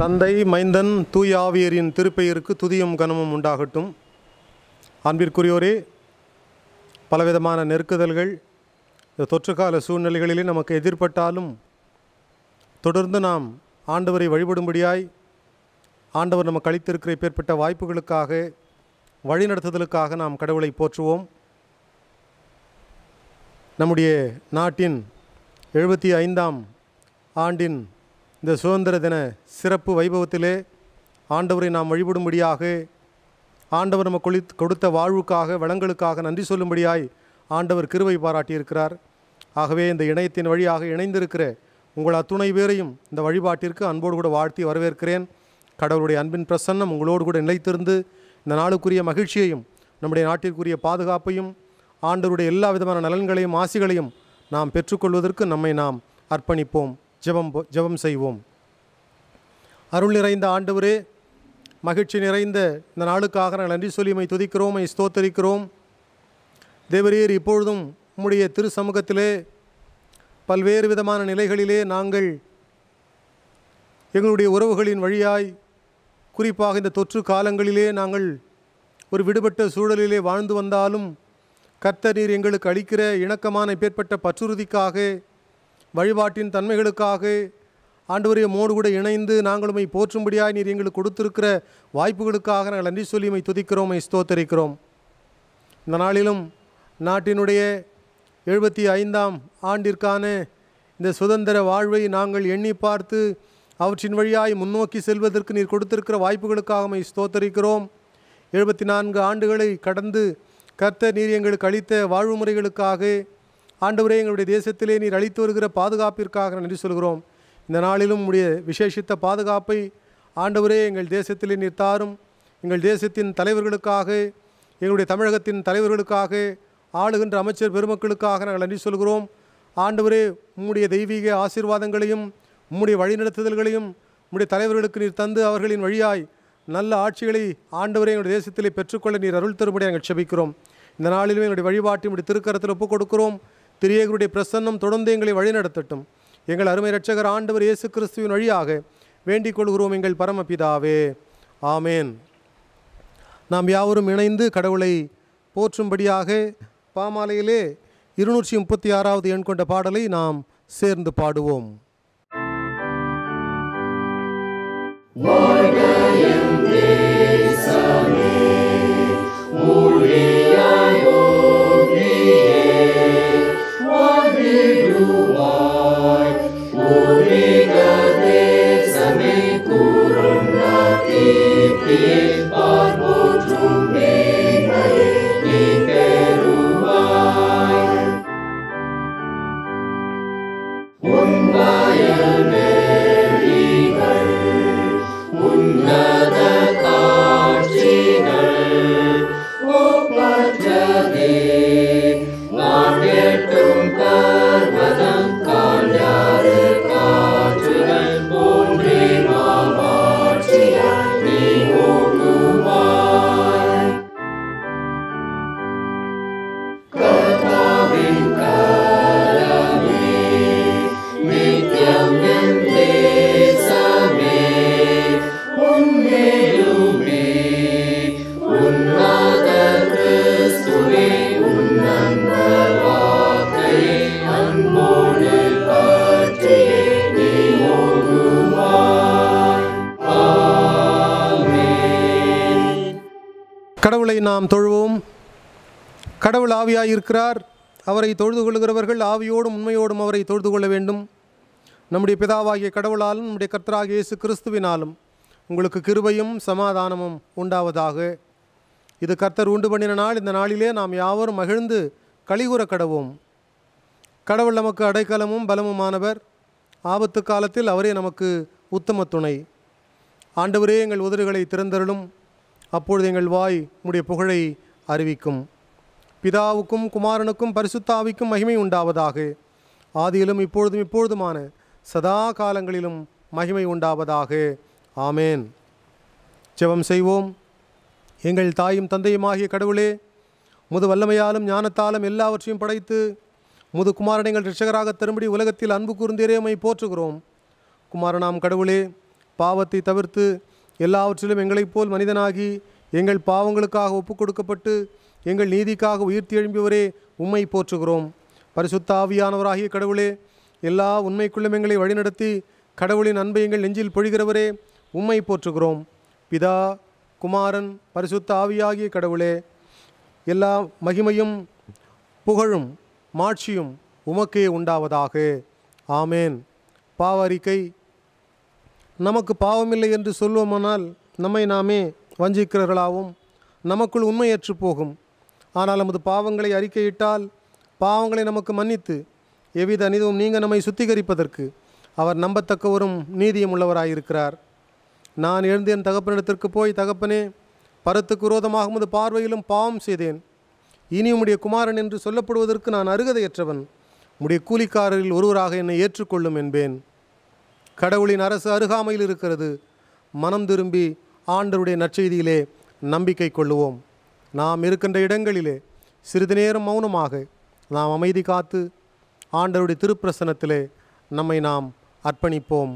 தந்தை மைந்தன் தூய ஆவியரின் திருப்பெயருக்கு துதியும் கனமும் உண்டாகட்டும் அன்பிற்குரியோரே பலவிதமான நெருக்குதல்கள் இந்த தொற்றுக்கால சூழ்நிலைகளிலே நமக்கு எதிர்பட்டாலும் தொடர்ந்து நாம் ஆண்டவரை வழிபடும்படியாய் ஆண்டவர் நமக்கு அளித்திருக்கிற பேர்பட்ட வாய்ப்புகளுக்காக வழிநடத்துதலுக்காக நாம் கடவுளை போற்றுவோம் நம்முடைய நாட்டின் எழுபத்தி ஐந்தாம் ஆண்டின் இந்த சுதந்திர தின சிறப்பு வைபவத்திலே ஆண்டவரை நாம் வழிபடும்படியாக ஆண்டவர் நம்ம கொளி கொடுத்த வாழ்வுக்காக வளங்களுக்காக நன்றி சொல்லும்படியாய் ஆண்டவர் கிருவை பாராட்டியிருக்கிறார் ஆகவே இந்த இணையத்தின் வழியாக இணைந்திருக்கிற உங்கள் அத்துணை பேரையும் இந்த வழிபாட்டிற்கு அன்போடு கூட வாழ்த்தி வரவேற்கிறேன் கடவுளுடைய அன்பின் பிரசன்னம் உங்களோடு கூட நிலைத்திருந்து இந்த நாளுக்குரிய மகிழ்ச்சியையும் நம்முடைய நாட்டிற்குரிய பாதுகாப்பையும் ஆண்டவருடைய எல்லா விதமான நலன்களையும் ஆசிகளையும் நாம் பெற்றுக்கொள்வதற்கு நம்மை நாம் அர்ப்பணிப்போம் ஜெபம் ஜெபம் செய்வோம் அருள் நிறைந்த ஆண்டவரே மகிழ்ச்சி நிறைந்த இந்த நாளுக்காக நாங்கள் நன்றி சொல்லியுமை துதிக்கிறோம் ஸ்தோத்தரிக்கிறோம் தேவரீர் இப்பொழுதும் உம்முடைய திரு சமூகத்திலே பல்வேறு விதமான நிலைகளிலே நாங்கள் எங்களுடைய உறவுகளின் வழியாய் குறிப்பாக இந்த தொற்று காலங்களிலே நாங்கள் ஒரு விடுபட்ட சூழலிலே வாழ்ந்து வந்தாலும் கர்த்தர் நீர் எங்களுக்கு அளிக்கிற இணக்கமான பேர்பட்ட பற்றுறுதிக்காக வழிபாட்டின் தன்மைகளுக்காக ஆண்டவரே மோடு கூட இணைந்து நாங்களுமை போற்றும்படியாக நீர் எங்களுக்கு கொடுத்திருக்கிற வாய்ப்புகளுக்காக நாங்கள் நன்றி சொல்லியுமை துதிக்கிறோம் ஸ்தோத்தரிக்கிறோம் இந்த நாளிலும் நாட்டினுடைய எழுபத்தி ஐந்தாம் ஆண்டிற்கான இந்த சுதந்திர வாழ்வை நாங்கள் எண்ணி பார்த்து அவற்றின் வழியாய் முன்னோக்கி செல்வதற்கு நீர் கொடுத்திருக்கிற வாய்ப்புகளுக்காக மை ஸ்தோத்தரிக்கிறோம் எழுபத்தி நான்கு ஆண்டுகளை கடந்து கர்த்த நீர் எங்களுக்கு அளித்த வாழ்வு முறைகளுக்காக ஆண்டவரே எங்களுடைய தேசத்திலே நீர் அளித்து வருகிற பாதுகாப்பிற்காக நன்றி சொல்கிறோம் இந்த நாளிலும் உடைய விசேஷித்த பாதுகாப்பை ஆண்டவரே எங்கள் தேசத்திலே நீர் தாரும் எங்கள் தேசத்தின் தலைவர்களுக்காக எங்களுடைய தமிழகத்தின் தலைவர்களுக்காக ஆளுகின்ற அமைச்சர் பெருமக்களுக்காக நாங்கள் நன்றி சொல்கிறோம் ஆண்டவரே உம்முடைய தெய்வீக ஆசீர்வாதங்களையும் உம்முடைய வழிநடத்துதல்களையும் உம்முடைய தலைவர்களுக்கு நீர் தந்து அவர்களின் வழியாய் நல்ல ஆட்சிகளை ஆண்டவரே எங்களுடைய தேசத்திலே பெற்றுக்கொள்ள நீர் அருள் தரும்படி நாங்கள் செபிக்கிறோம் இந்த நாளிலும் எங்களுடைய வழிபாட்டை இப்படி திருக்கரத்தில் ஒப்புக் கொடுக்கிறோம் திரியேகருடைய பிரசன்னம் தொடர்ந்து எங்களை வழிநடத்தட்டும் எங்கள் அருமை ரட்சகர் ஆண்டவர் இயேசு கிறிஸ்துவின் வழியாக வேண்டிக் கொள்கிறோம் எங்கள் பரமபிதாவே ஆமேன் நாம் யாவரும் இணைந்து கடவுளை போற்றும்படியாக பாமாலையிலே இருநூற்றி முப்பத்தி ஆறாவது எண் கொண்ட பாடலை நாம் சேர்ந்து பாடுவோம் வாழ்க சொல்லியிருக்கிறார் அவரை தொழுது கொள்கிறவர்கள் ஆவியோடும் உண்மையோடும் அவரை தொழுது கொள்ள வேண்டும் நம்முடைய பிதாவாகிய கடவுளாலும் நம்முடைய கர்த்தராக இயேசு கிறிஸ்துவினாலும் உங்களுக்கு கிருபையும் சமாதானமும் உண்டாவதாக இது கர்த்தர் உண்டு பண்ணின நாள் இந்த நாளிலே நாம் யாவரும் மகிழ்ந்து கழிகுற கடவோம் கடவுள் நமக்கு அடைக்கலமும் பலமுமானவர் ஆபத்து காலத்தில் அவரே நமக்கு உத்தம துணை ஆண்டவரே எங்கள் உதடுகளை திறந்தருளும் அப்பொழுது எங்கள் வாய் உடைய புகழை அறிவிக்கும் பிதாவுக்கும் குமாரனுக்கும் பரிசுத்தாவிக்கும் மகிமை உண்டாவதாக ஆதியிலும் இப்பொழுதும் இப்பொழுதுமான சதா காலங்களிலும் மகிமை உண்டாவதாக ஆமேன் ஜெபம் செய்வோம் எங்கள் தாயும் தந்தையுமாகிய கடவுளே முது வல்லமையாலும் ஞானத்தாலும் எல்லாவற்றையும் படைத்து முது குமாரன் எங்கள் ரிஷகராக தரும்படி உலகத்தில் அன்பு கூர்ந்தீரே உமை போற்றுகிறோம் குமாரனாம் கடவுளே பாவத்தை தவிர்த்து எல்லாவற்றிலும் எங்களைப் போல் மனிதனாகி எங்கள் பாவங்களுக்காக ஒப்புக் கொடுக்கப்பட்டு எங்கள் நீதிக்காக உயிர் தெழும்பியவரே உம்மை போற்றுகிறோம் பரிசுத்த ஆவியானவராகிய கடவுளே எல்லா உண்மைக்குள்ளும் எங்களை வழிநடத்தி கடவுளின் அன்பை எங்கள் நெஞ்சில் பொழிகிறவரே உண்மை போற்றுகிறோம் பிதா குமாரன் பரிசுத்த ஆவியாகிய கடவுளே எல்லா மகிமையும் புகழும் மாட்சியும் உமக்கே உண்டாவதாக ஆமேன் பாவ அறிக்கை நமக்கு பாவமில்லை என்று சொல்வோமானால் நம்மை நாமே வஞ்சிக்கிறவர்களாகவும் நமக்குள் உண்மையற்று போகும் ஆனால் நமது பாவங்களை அறிக்கையிட்டால் பாவங்களை நமக்கு மன்னித்து எவ்வித அனிதவும் நீங்கள் நம்மை சுத்திகரிப்பதற்கு அவர் நம்பத்தக்கவரும் நீதியும் உள்ளவராயிருக்கிறார் நான் எழுந்து என் தகப்பனிடத்திற்கு போய் தகப்பனே பரத்துக்கு விரோதமாக பார்வையிலும் பாவம் செய்தேன் இனி உம்முடைய குமாரன் என்று சொல்லப்படுவதற்கு நான் அருகதையற்றவன் உடைய கூலிக்காரரில் ஒருவராக என்னை ஏற்றுக்கொள்ளும் என்பேன் கடவுளின் அரசு அருகாமையில் இருக்கிறது மனம் திரும்பி ஆண்டருடைய நற்செய்தியிலே நம்பிக்கை கொள்ளுவோம் நாம் இருக்கின்ற இடங்களிலே சிறிது நேரம் மௌனமாக நாம் அமைதி காத்து ஆண்டருடைய திருப்பிரசனத்திலே நம்மை நாம் அர்ப்பணிப்போம்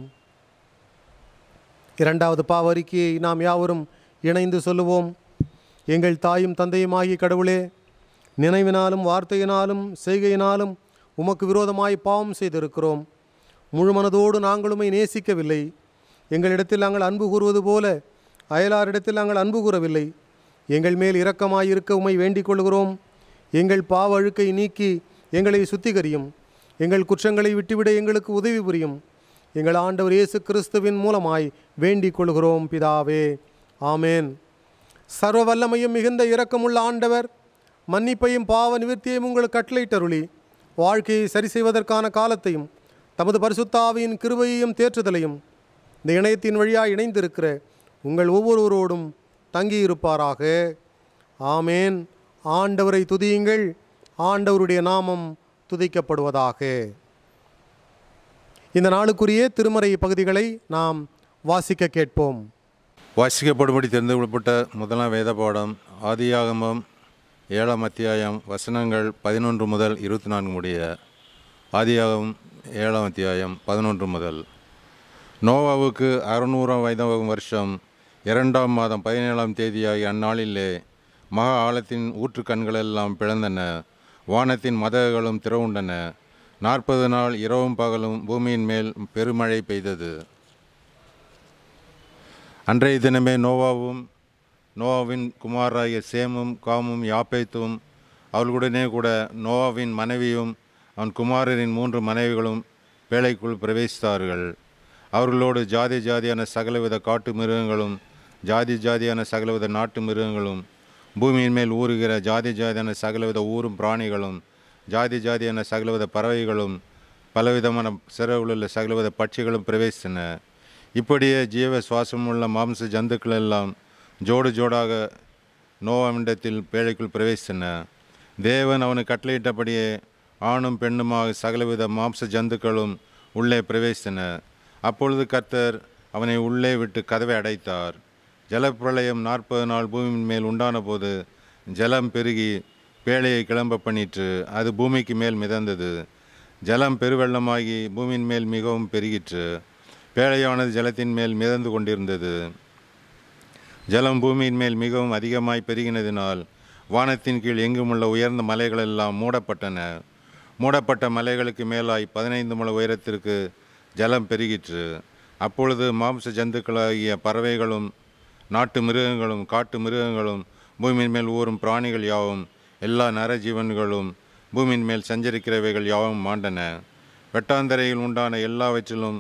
இரண்டாவது பாவ நாம் யாவரும் இணைந்து சொல்லுவோம் எங்கள் தாயும் தந்தையுமாகி கடவுளே நினைவினாலும் வார்த்தையினாலும் செய்கையினாலும் உமக்கு விரோதமாய் பாவம் செய்திருக்கிறோம் முழு மனதோடு நாங்களுமே நேசிக்கவில்லை எங்களிடத்தில் நாங்கள் அன்பு கூறுவது போல அயலாரிடத்தில் நாங்கள் அன்பு கூறவில்லை எங்கள் மேல் இரக்கமாயிருக்க உமை வேண்டிக் கொள்கிறோம் எங்கள் பாவ அழுக்கை நீக்கி எங்களை சுத்திகரியும் எங்கள் குற்றங்களை விட்டுவிட எங்களுக்கு உதவி புரியும் எங்கள் ஆண்டவர் இயேசு கிறிஸ்துவின் மூலமாய் வேண்டிக் கொள்கிறோம் பிதாவே ஆமேன் சர்வ வல்லமையும் மிகுந்த இரக்கமுள்ள ஆண்டவர் மன்னிப்பையும் பாவ நிவர்த்தியையும் உங்களுக்கு கட்டளைட்டருளி வாழ்க்கையை சரி செய்வதற்கான காலத்தையும் தமது பரிசுத்தாவியின் கிருபையையும் தேற்றுதலையும் இந்த இணையத்தின் வழியாக இணைந்திருக்கிற உங்கள் ஒவ்வொருவரோடும் தங்கியிருப்பாராக ஆமேன் ஆண்டவரை துதியுங்கள் ஆண்டவருடைய நாமம் துதிக்கப்படுவதாக இந்த நாளுக்குரிய திருமறை பகுதிகளை நாம் வாசிக்க கேட்போம் வாசிக்கப்படும்படி தெரிந்து கொள்ளப்பட்ட முதலாம் வேத பாடம் ஆதியாகமம் ஏழாம் அத்தியாயம் வசனங்கள் பதினொன்று முதல் இருபத்தி நான்கு முடிய ஆதியாகம் ஏழாம் அத்தியாயம் பதினொன்று முதல் நோவாவுக்கு அறுநூறாம் வயதாகும் வருஷம் இரண்டாம் மாதம் பதினேழாம் தேதியாகிய அந்நாளிலே மகா ஆழத்தின் ஊற்று கண்களெல்லாம் பிளந்தன வானத்தின் மதகுகளும் திறவுண்டன நாற்பது நாள் இரவும் பகலும் பூமியின் மேல் பெருமழை பெய்தது அன்றைய தினமே நோவாவும் நோவாவின் குமாராகிய சேமும் காமும் யாப்பைத்தும் அவர்களுடனே கூட நோவாவின் மனைவியும் அவன் குமாரரின் மூன்று மனைவிகளும் வேலைக்குள் பிரவேசித்தார்கள் அவர்களோடு ஜாதி ஜாதியான சகலவித காட்டு மிருகங்களும் ஜாதி ஜாதியான சகலவித நாட்டு மிருகங்களும் பூமியின் மேல் ஊறுகிற ஜாதி ஜாதியான சகலவித ஊரும் பிராணிகளும் ஜாதி ஜாதியான சகலவித பறவைகளும் பலவிதமான சிறவுள்ள சகலவித பட்சிகளும் பிரவேசித்தன இப்படியே ஜீவ சுவாசமுள்ள மாம்ச ஜந்துக்கள் எல்லாம் ஜோடு ஜோடாக மண்டத்தில் பேழைக்குள் பிரவேசித்தன தேவன் அவனை கட்டளையிட்டபடியே ஆணும் பெண்ணுமாக சகலவித மாம்ச ஜந்துக்களும் உள்ளே பிரவேசித்தன அப்பொழுது கர்த்தர் அவனை உள்ளே விட்டு கதவை அடைத்தார் ஜலப்பிரளயம் நாற்பது நாள் பூமியின் மேல் உண்டான போது ஜலம் பெருகி பேழையை கிளம்ப பண்ணிற்று அது பூமிக்கு மேல் மிதந்தது ஜலம் பெருவெள்ளமாகி பூமியின் மேல் மிகவும் பெருகிற்று பேழையானது ஜலத்தின் மேல் மிதந்து கொண்டிருந்தது ஜலம் பூமியின் மேல் மிகவும் அதிகமாய் பெருகினதினால் வானத்தின் கீழ் எங்குமுள்ள உயர்ந்த மலைகளெல்லாம் மூடப்பட்டன மூடப்பட்ட மலைகளுக்கு மேலாய் பதினைந்து முழ உயரத்திற்கு ஜலம் பெருகிற்று அப்பொழுது மாம்ச ஜந்துக்களாகிய பறவைகளும் நாட்டு மிருகங்களும் காட்டு மிருகங்களும் பூமியின் மேல் ஊறும் பிராணிகள் யாவும் எல்லா நரஜீவன்களும் பூமியின் மேல் சஞ்சரிக்கிறவைகள் யாவும் மாண்டன வெட்டாந்தரையில் உண்டான எல்லாவற்றிலும்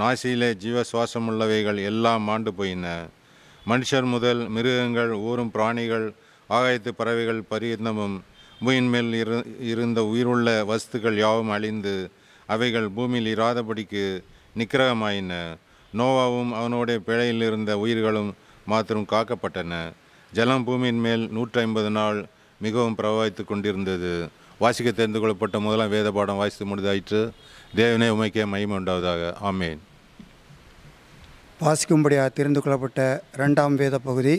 நாசியிலே ஜீவ சுவாசமுள்ளவைகள் எல்லாம் மாண்டு போயின மனுஷர் முதல் மிருகங்கள் ஊறும் பிராணிகள் ஆகாயத்து பறவைகள் பரியந்தமும் பூமியின் மேல் இரு இருந்த உயிருள்ள வஸ்துக்கள் யாவும் அழிந்து அவைகள் பூமியில் இராதபடிக்கு நிக்கிரகமாயின நோவாவும் அவனோடைய பிழையில் இருந்த உயிர்களும் மாத்திரம் காக்கப்பட்டன ஜலம் பூமியின் மேல் நூற்றி ஐம்பது நாள் மிகவும் பிரபாவித்து கொண்டிருந்தது வாசிக்க தெரிந்து கொள்ளப்பட்ட முதலாம் வேத பாடம் வாசித்து முடிதாயிற்று தேவனே உமைக்கே மயம் உண்டாவதாக ஆமேன் வாசிக்கும்படியாக தெரிந்து கொள்ளப்பட்ட ரெண்டாம் வேத பகுதி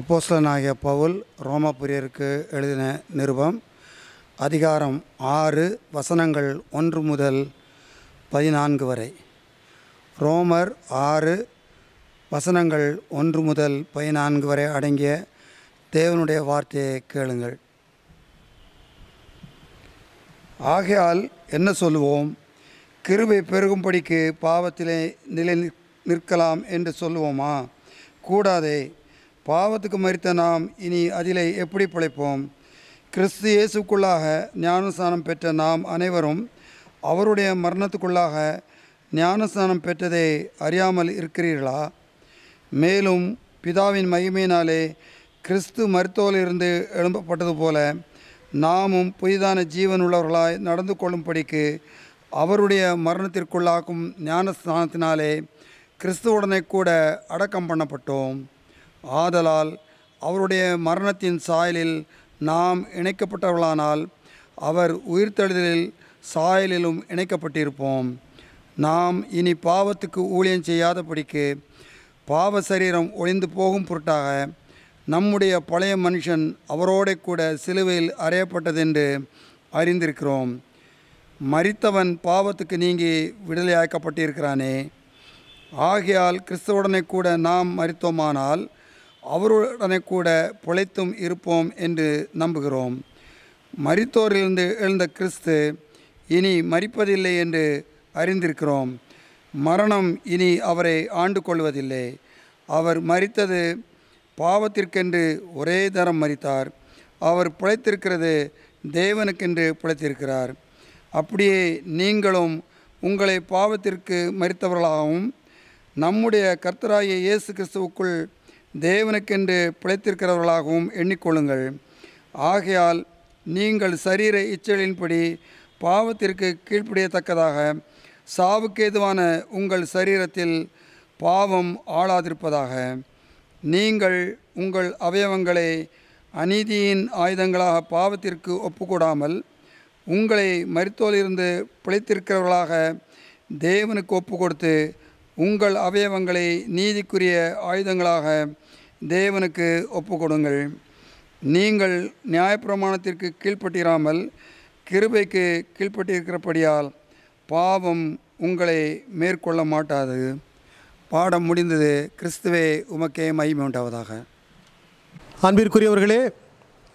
அப்போஸ்லனாகிய பவுல் ரோமாபுரியருக்கு எழுதின நிருபம் அதிகாரம் ஆறு வசனங்கள் ஒன்று முதல் பதினான்கு வரை ரோமர் ஆறு வசனங்கள் ஒன்று முதல் பதினான்கு வரை அடங்கிய தேவனுடைய வார்த்தையை கேளுங்கள் ஆகையால் என்ன சொல்லுவோம் கிருபை பெருகும்படிக்கு பாவத்திலே நிலை நிற்கலாம் என்று சொல்லுவோமா கூடாதே பாவத்துக்கு மறித்த நாம் இனி அதிலே எப்படி பிழைப்போம் கிறிஸ்து இயேசுக்குள்ளாக ஞானஸ்தானம் பெற்ற நாம் அனைவரும் அவருடைய மரணத்துக்குள்ளாக ஞானஸ்தானம் பெற்றதை அறியாமல் இருக்கிறீர்களா மேலும் பிதாவின் மகிமையினாலே கிறிஸ்து மருத்துவிலிருந்து எழும்பப்பட்டது போல நாமும் புதிதான ஜீவன் உள்ளவர்களாய் நடந்து கொள்ளும்படிக்கு அவருடைய மரணத்திற்குள்ளாக்கும் ஞானஸ்தானத்தினாலே கிறிஸ்துவுடனே கூட அடக்கம் பண்ணப்பட்டோம் ஆதலால் அவருடைய மரணத்தின் சாயலில் நாம் இணைக்கப்பட்டவர்களானால் அவர் உயிர்த்தெழுதலில் சாயலிலும் இணைக்கப்பட்டிருப்போம் நாம் இனி பாவத்துக்கு ஊழியம் செய்யாதபடிக்கு பாவ சரீரம் ஒளிந்து போகும் பொருட்டாக நம்முடைய பழைய மனுஷன் அவரோட கூட சிலுவையில் அறையப்பட்டதென்று அறிந்திருக்கிறோம் மறித்தவன் பாவத்துக்கு நீங்கி விடுதலையாக்கப்பட்டிருக்கிறானே ஆகையால் கிறிஸ்துவுடனே கூட நாம் மறித்தோமானால் அவருடனே கூட பொழைத்தும் இருப்போம் என்று நம்புகிறோம் மறித்தோரிலிருந்து எழுந்த கிறிஸ்து இனி மறிப்பதில்லை என்று அறிந்திருக்கிறோம் மரணம் இனி அவரை ஆண்டு கொள்வதில்லை அவர் மறித்தது பாவத்திற்கென்று ஒரே தரம் மறித்தார் அவர் பிழைத்திருக்கிறது தேவனுக்கென்று பிழைத்திருக்கிறார் அப்படியே நீங்களும் உங்களை பாவத்திற்கு மறித்தவர்களாகவும் நம்முடைய கர்த்தராய இயேசு கிறிஸ்துவுக்குள் தேவனுக்கென்று பிழைத்திருக்கிறவர்களாகவும் எண்ணிக்கொள்ளுங்கள் ஆகையால் நீங்கள் சரீர இச்சலின்படி பாவத்திற்கு கீழ்ப்படியத்தக்கதாக சாவுக்கு ஏதுவான உங்கள் சரீரத்தில் பாவம் ஆளாதிருப்பதாக நீங்கள் உங்கள் அவயவங்களை அநீதியின் ஆயுதங்களாக பாவத்திற்கு ஒப்புக்கூடாமல் உங்களை மருத்துவிலிருந்து பிழைத்திருக்கிறவர்களாக தேவனுக்கு ஒப்பு கொடுத்து உங்கள் அவயவங்களை நீதிக்குரிய ஆயுதங்களாக தேவனுக்கு ஒப்பு கொடுங்கள் நீங்கள் நியாயப்பிரமாணத்திற்கு கீழ்ப்பட்டிராமல் கிருபைக்கு கீழ்ப்பட்டிருக்கிறபடியால் பாவம் உங்களை மேற்கொள்ள மாட்டாது பாடம் முடிந்தது கிறிஸ்துவே உமக்கே மகிமை உண்டாவதாக அன்பிற்குரியவர்களே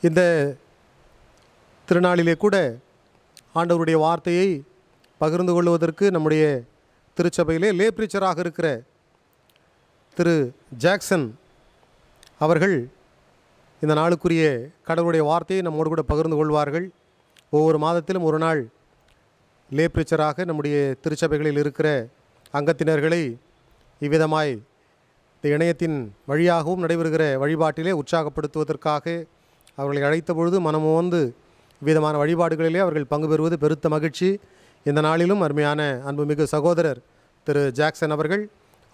இந்த திருநாளிலே கூட ஆண்டவருடைய வார்த்தையை பகிர்ந்து கொள்வதற்கு நம்முடைய திருச்சபையிலே லே இருக்கிற திரு ஜாக்சன் அவர்கள் இந்த நாளுக்குரிய கடவுளுடைய வார்த்தையை நம்மோடு கூட பகிர்ந்து கொள்வார்கள் ஒவ்வொரு மாதத்திலும் ஒரு நாள் லே நம்முடைய திருச்சபைகளில் இருக்கிற அங்கத்தினர்களை இவ்விதமாய் இந்த இணையத்தின் வழியாகவும் நடைபெறுகிற வழிபாட்டிலே உற்சாகப்படுத்துவதற்காக அவர்களை அழைத்த பொழுது மனமோந்து விதமான வழிபாடுகளிலே அவர்கள் பங்கு பெறுவது பெருத்த மகிழ்ச்சி இந்த நாளிலும் அருமையான அன்புமிகு சகோதரர் திரு ஜாக்சன் அவர்கள்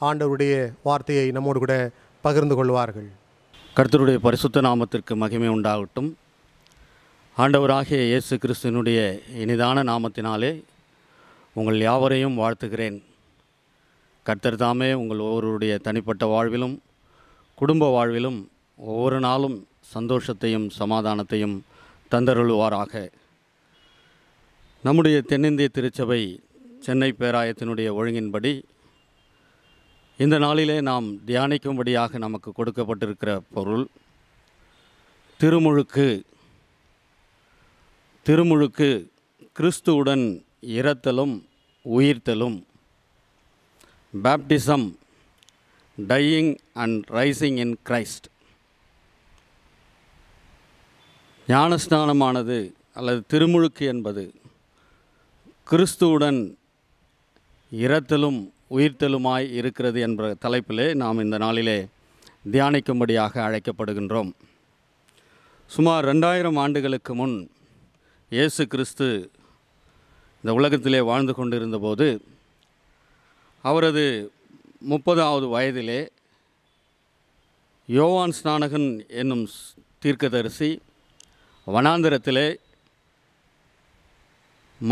ஆண்டவருடைய வார்த்தையை நம்மோடு கூட பகிர்ந்து கொள்வார்கள் கருத்தருடைய பரிசுத்த நாமத்திற்கு மகிமை உண்டாகட்டும் ஆண்டவராகிய இயேசு கிறிஸ்தினுடைய இனிதான நாமத்தினாலே உங்கள் யாவரையும் வாழ்த்துகிறேன் கர்த்தர் தாமே உங்கள் ஒவ்வொருடைய தனிப்பட்ட வாழ்விலும் குடும்ப வாழ்விலும் ஒவ்வொரு நாளும் சந்தோஷத்தையும் சமாதானத்தையும் தந்தருள்வாராக நம்முடைய தென்னிந்திய திருச்சபை சென்னை பேராயத்தினுடைய ஒழுங்கின்படி இந்த நாளிலே நாம் தியானிக்கும்படியாக நமக்கு கொடுக்கப்பட்டிருக்கிற பொருள் திருமுழுக்கு திருமுழுக்கு கிறிஸ்துவுடன் இறத்தலும் உயிர்த்தலும் baptism dying and rising in Christ ஞானஸ்நானமானது அல்லது திருமுழுக்கு என்பது கிறிஸ்துவுடன் இறத்தலும் உயிர்த்தலுமாய் இருக்கிறது என்ற தலைப்பிலே நாம் இந்த நாளிலே தியானிக்கும்படியாக அழைக்கப்படுகின்றோம் சுமார் ரெண்டாயிரம் ஆண்டுகளுக்கு முன் இயேசு கிறிஸ்து இந்த உலகத்திலே வாழ்ந்து கொண்டிருந்த போது அவரது முப்பதாவது வயதிலே யோவான் ஸ்நானகன் என்னும் தீர்க்கதரிசி வனாந்திரத்திலே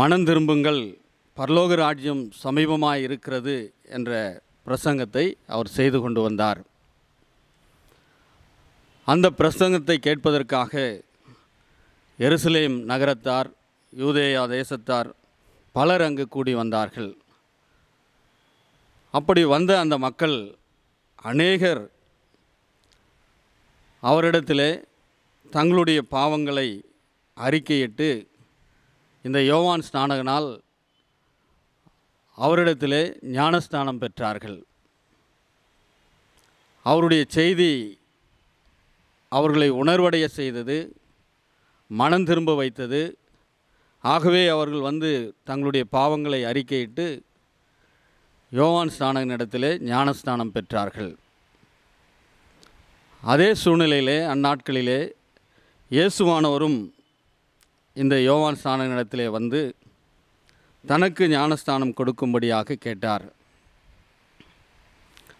மனம் திரும்புங்கள் பரலோக ராஜ்யம் சமீபமாக இருக்கிறது என்ற பிரசங்கத்தை அவர் செய்து கொண்டு வந்தார் அந்த பிரசங்கத்தை கேட்பதற்காக எருசலேம் நகரத்தார் யூதேயா தேசத்தார் பலர் அங்கு கூடி வந்தார்கள் அப்படி வந்த அந்த மக்கள் அநேகர் அவரிடத்திலே தங்களுடைய பாவங்களை அறிக்கையிட்டு இந்த யோவான் ஸ்நானகனால் அவரிடத்திலே ஞானஸ்தானம் பெற்றார்கள் அவருடைய செய்தி அவர்களை உணர்வடைய செய்தது மனம் திரும்ப வைத்தது ஆகவே அவர்கள் வந்து தங்களுடைய பாவங்களை அறிக்கையிட்டு யோவான் இடத்திலே ஞானஸ்தானம் பெற்றார்கள் அதே சூழ்நிலையிலே அந்நாட்களிலே இயேசுவானவரும் இந்த யோவான் இடத்திலே வந்து தனக்கு ஞானஸ்தானம் கொடுக்கும்படியாக கேட்டார்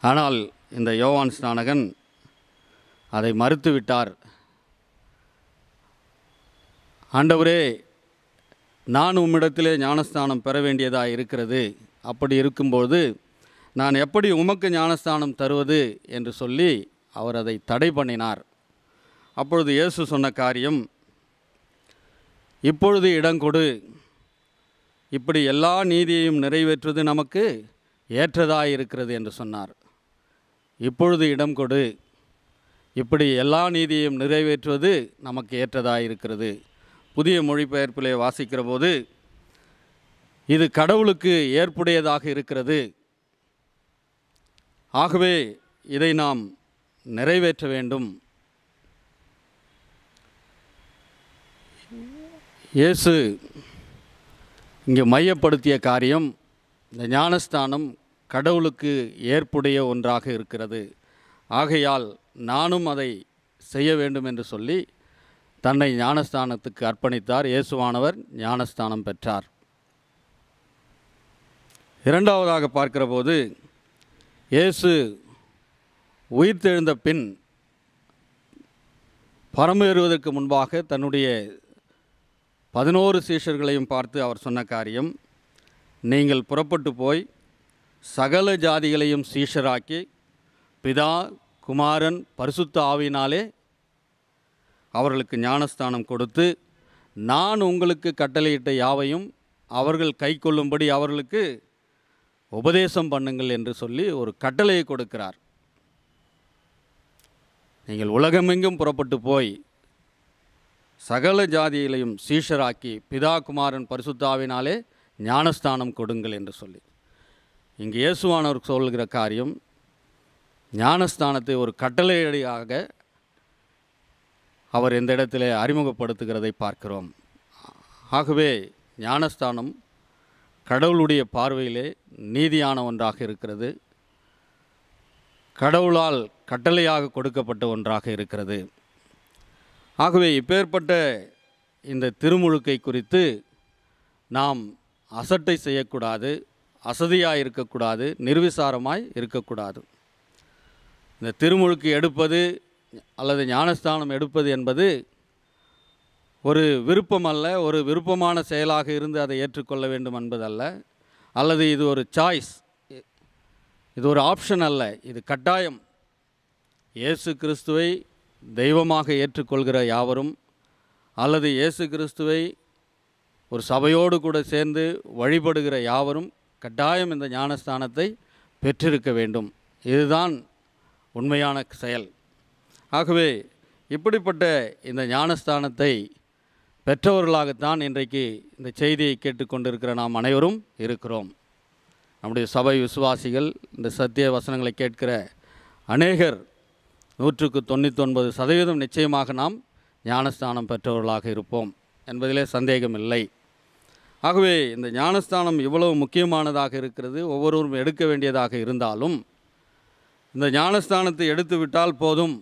ஆனால் இந்த யோவான் ஸ்நானகன் அதை மறுத்துவிட்டார் ஆண்டவரே நான் உம்மிடத்திலே ஞானஸ்தானம் பெற வேண்டியதாக இருக்கிறது அப்படி இருக்கும்போது நான் எப்படி உமக்கு ஞானஸ்தானம் தருவது என்று சொல்லி அவர் அதை தடை பண்ணினார் அப்பொழுது இயேசு சொன்ன காரியம் இப்பொழுது இடங்கொடு இப்படி எல்லா நீதியையும் நிறைவேற்றுவது நமக்கு ஏற்றதாக இருக்கிறது என்று சொன்னார் இப்பொழுது இடம் கொடு இப்படி எல்லா நீதியையும் நிறைவேற்றுவது நமக்கு ஏற்றதாக இருக்கிறது புதிய மொழிபெயர்ப்பிலே வாசிக்கிற போது இது கடவுளுக்கு ஏற்புடையதாக இருக்கிறது ஆகவே இதை நாம் நிறைவேற்ற வேண்டும் இயேசு இங்கே மையப்படுத்திய காரியம் இந்த ஞானஸ்தானம் கடவுளுக்கு ஏற்புடைய ஒன்றாக இருக்கிறது ஆகையால் நானும் அதை செய்ய வேண்டும் என்று சொல்லி தன்னை ஞானஸ்தானத்துக்கு அர்ப்பணித்தார் இயேசுவானவர் ஞானஸ்தானம் பெற்றார் இரண்டாவதாக பார்க்கிறபோது இயேசு உயிர்த்தெழுந்த பின் பரமேறுவதற்கு முன்பாக தன்னுடைய பதினோரு சீஷர்களையும் பார்த்து அவர் சொன்ன காரியம் நீங்கள் புறப்பட்டு போய் சகல ஜாதிகளையும் சீஷராக்கி பிதா குமாரன் பரிசுத்த ஆவினாலே அவர்களுக்கு ஞானஸ்தானம் கொடுத்து நான் உங்களுக்கு கட்டளையிட்ட யாவையும் அவர்கள் கை கொள்ளும்படி அவர்களுக்கு உபதேசம் பண்ணுங்கள் என்று சொல்லி ஒரு கட்டளையை கொடுக்கிறார் நீங்கள் உலகமெங்கும் புறப்பட்டு போய் சகல ஜாதியிலையும் சீஷராக்கி பிதா குமாரன் பரிசுத்தாவினாலே ஞானஸ்தானம் கொடுங்கள் என்று சொல்லி இங்கு இயேசுவானவர் சொல்கிற காரியம் ஞானஸ்தானத்தை ஒரு கட்டளையடியாக அவர் இந்த இடத்திலே அறிமுகப்படுத்துகிறதை பார்க்கிறோம் ஆகவே ஞானஸ்தானம் கடவுளுடைய பார்வையிலே நீதியான ஒன்றாக இருக்கிறது கடவுளால் கட்டளையாக கொடுக்கப்பட்ட ஒன்றாக இருக்கிறது ஆகவே இப்பேற்பட்ட இந்த திருமுழுக்கை குறித்து நாம் அசட்டை செய்யக்கூடாது அசதியாக இருக்கக்கூடாது நிர்விசாரமாய் இருக்கக்கூடாது இந்த திருமுழுக்கு எடுப்பது அல்லது ஞானஸ்தானம் எடுப்பது என்பது ஒரு விருப்பம் அல்ல ஒரு விருப்பமான செயலாக இருந்து அதை ஏற்றுக்கொள்ள வேண்டும் என்பதல்ல அல்லது இது ஒரு சாய்ஸ் இது ஒரு ஆப்ஷன் அல்ல இது கட்டாயம் இயேசு கிறிஸ்துவை தெய்வமாக ஏற்றுக்கொள்கிற யாவரும் அல்லது இயேசு கிறிஸ்துவை ஒரு சபையோடு கூட சேர்ந்து வழிபடுகிற யாவரும் கட்டாயம் இந்த ஞானஸ்தானத்தை பெற்றிருக்க வேண்டும் இதுதான் உண்மையான செயல் ஆகவே இப்படிப்பட்ட இந்த ஞானஸ்தானத்தை பெற்றவர்களாகத்தான் இன்றைக்கு இந்த செய்தியை கேட்டுக்கொண்டிருக்கிற நாம் அனைவரும் இருக்கிறோம் நம்முடைய சபை விசுவாசிகள் இந்த சத்திய வசனங்களை கேட்கிற அநேகர் நூற்றுக்கு தொண்ணூத்தொன்பது சதவீதம் நிச்சயமாக நாம் ஞானஸ்தானம் பெற்றவர்களாக இருப்போம் என்பதிலே சந்தேகம் இல்லை ஆகவே இந்த ஞானஸ்தானம் இவ்வளவு முக்கியமானதாக இருக்கிறது ஒவ்வொருவரும் எடுக்க வேண்டியதாக இருந்தாலும் இந்த ஞானஸ்தானத்தை எடுத்துவிட்டால் போதும்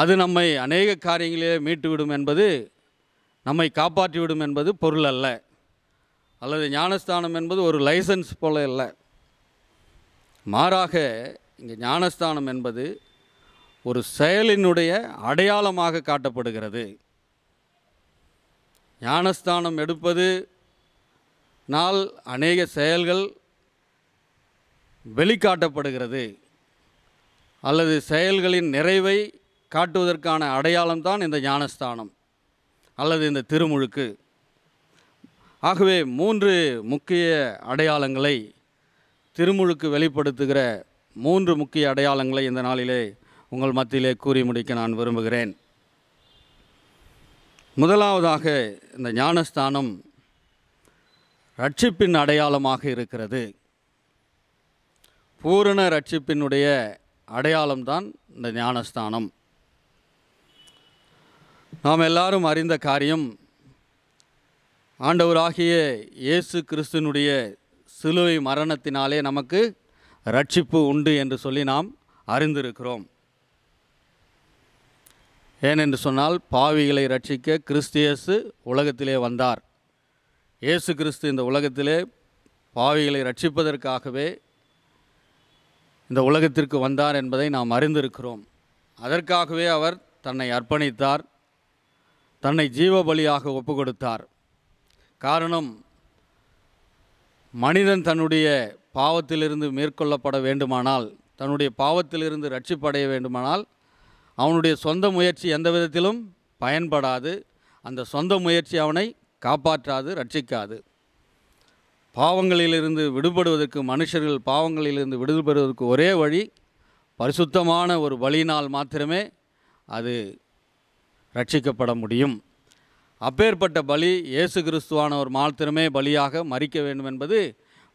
அது நம்மை அநேக காரியங்களே மீட்டுவிடும் என்பது நம்மை காப்பாற்றிவிடும் என்பது பொருள் அல்ல அல்லது ஞானஸ்தானம் என்பது ஒரு லைசன்ஸ் போல இல்லை மாறாக இங்கே ஞானஸ்தானம் என்பது ஒரு செயலினுடைய அடையாளமாக காட்டப்படுகிறது ஞானஸ்தானம் எடுப்பது நாள் அநேக செயல்கள் வெளிக்காட்டப்படுகிறது அல்லது செயல்களின் நிறைவை காட்டுவதற்கான அடையாளம்தான் இந்த ஞானஸ்தானம் அல்லது இந்த திருமுழுக்கு ஆகவே மூன்று முக்கிய அடையாளங்களை திருமுழுக்கு வெளிப்படுத்துகிற மூன்று முக்கிய அடையாளங்களை இந்த நாளிலே உங்கள் மத்தியிலே கூறி முடிக்க நான் விரும்புகிறேன் முதலாவதாக இந்த ஞானஸ்தானம் ரட்சிப்பின் அடையாளமாக இருக்கிறது பூரண ரட்சிப்பினுடைய அடையாளம்தான் இந்த ஞானஸ்தானம் நாம் எல்லாரும் அறிந்த காரியம் ஆண்டவராகிய இயேசு கிறிஸ்துனுடைய சிலுவை மரணத்தினாலே நமக்கு ரட்சிப்பு உண்டு என்று சொல்லி நாம் அறிந்திருக்கிறோம் ஏனென்று சொன்னால் பாவிகளை ரட்சிக்க கிறிஸ்தியேசு உலகத்திலே வந்தார் இயேசு கிறிஸ்து இந்த உலகத்திலே பாவிகளை ரட்சிப்பதற்காகவே இந்த உலகத்திற்கு வந்தார் என்பதை நாம் அறிந்திருக்கிறோம் அதற்காகவே அவர் தன்னை அர்ப்பணித்தார் தன்னை ஜீவபலியாக ஒப்பு கொடுத்தார் காரணம் மனிதன் தன்னுடைய பாவத்திலிருந்து மேற்கொள்ளப்பட வேண்டுமானால் தன்னுடைய பாவத்திலிருந்து ரட்சிப்படைய வேண்டுமானால் அவனுடைய சொந்த முயற்சி எந்த விதத்திலும் பயன்படாது அந்த சொந்த முயற்சி அவனை காப்பாற்றாது ரட்சிக்காது பாவங்களிலிருந்து விடுபடுவதற்கு மனுஷர்கள் பாவங்களிலிருந்து விடுபடுவதற்கு ஒரே வழி பரிசுத்தமான ஒரு வழியினால் மாத்திரமே அது ரட்சிக்கப்பட முடியும் அப்பேற்பட்ட பலி இயேசு கிறிஸ்துவானவர் மாத்திரமே பலியாக மறிக்க வேண்டும் என்பது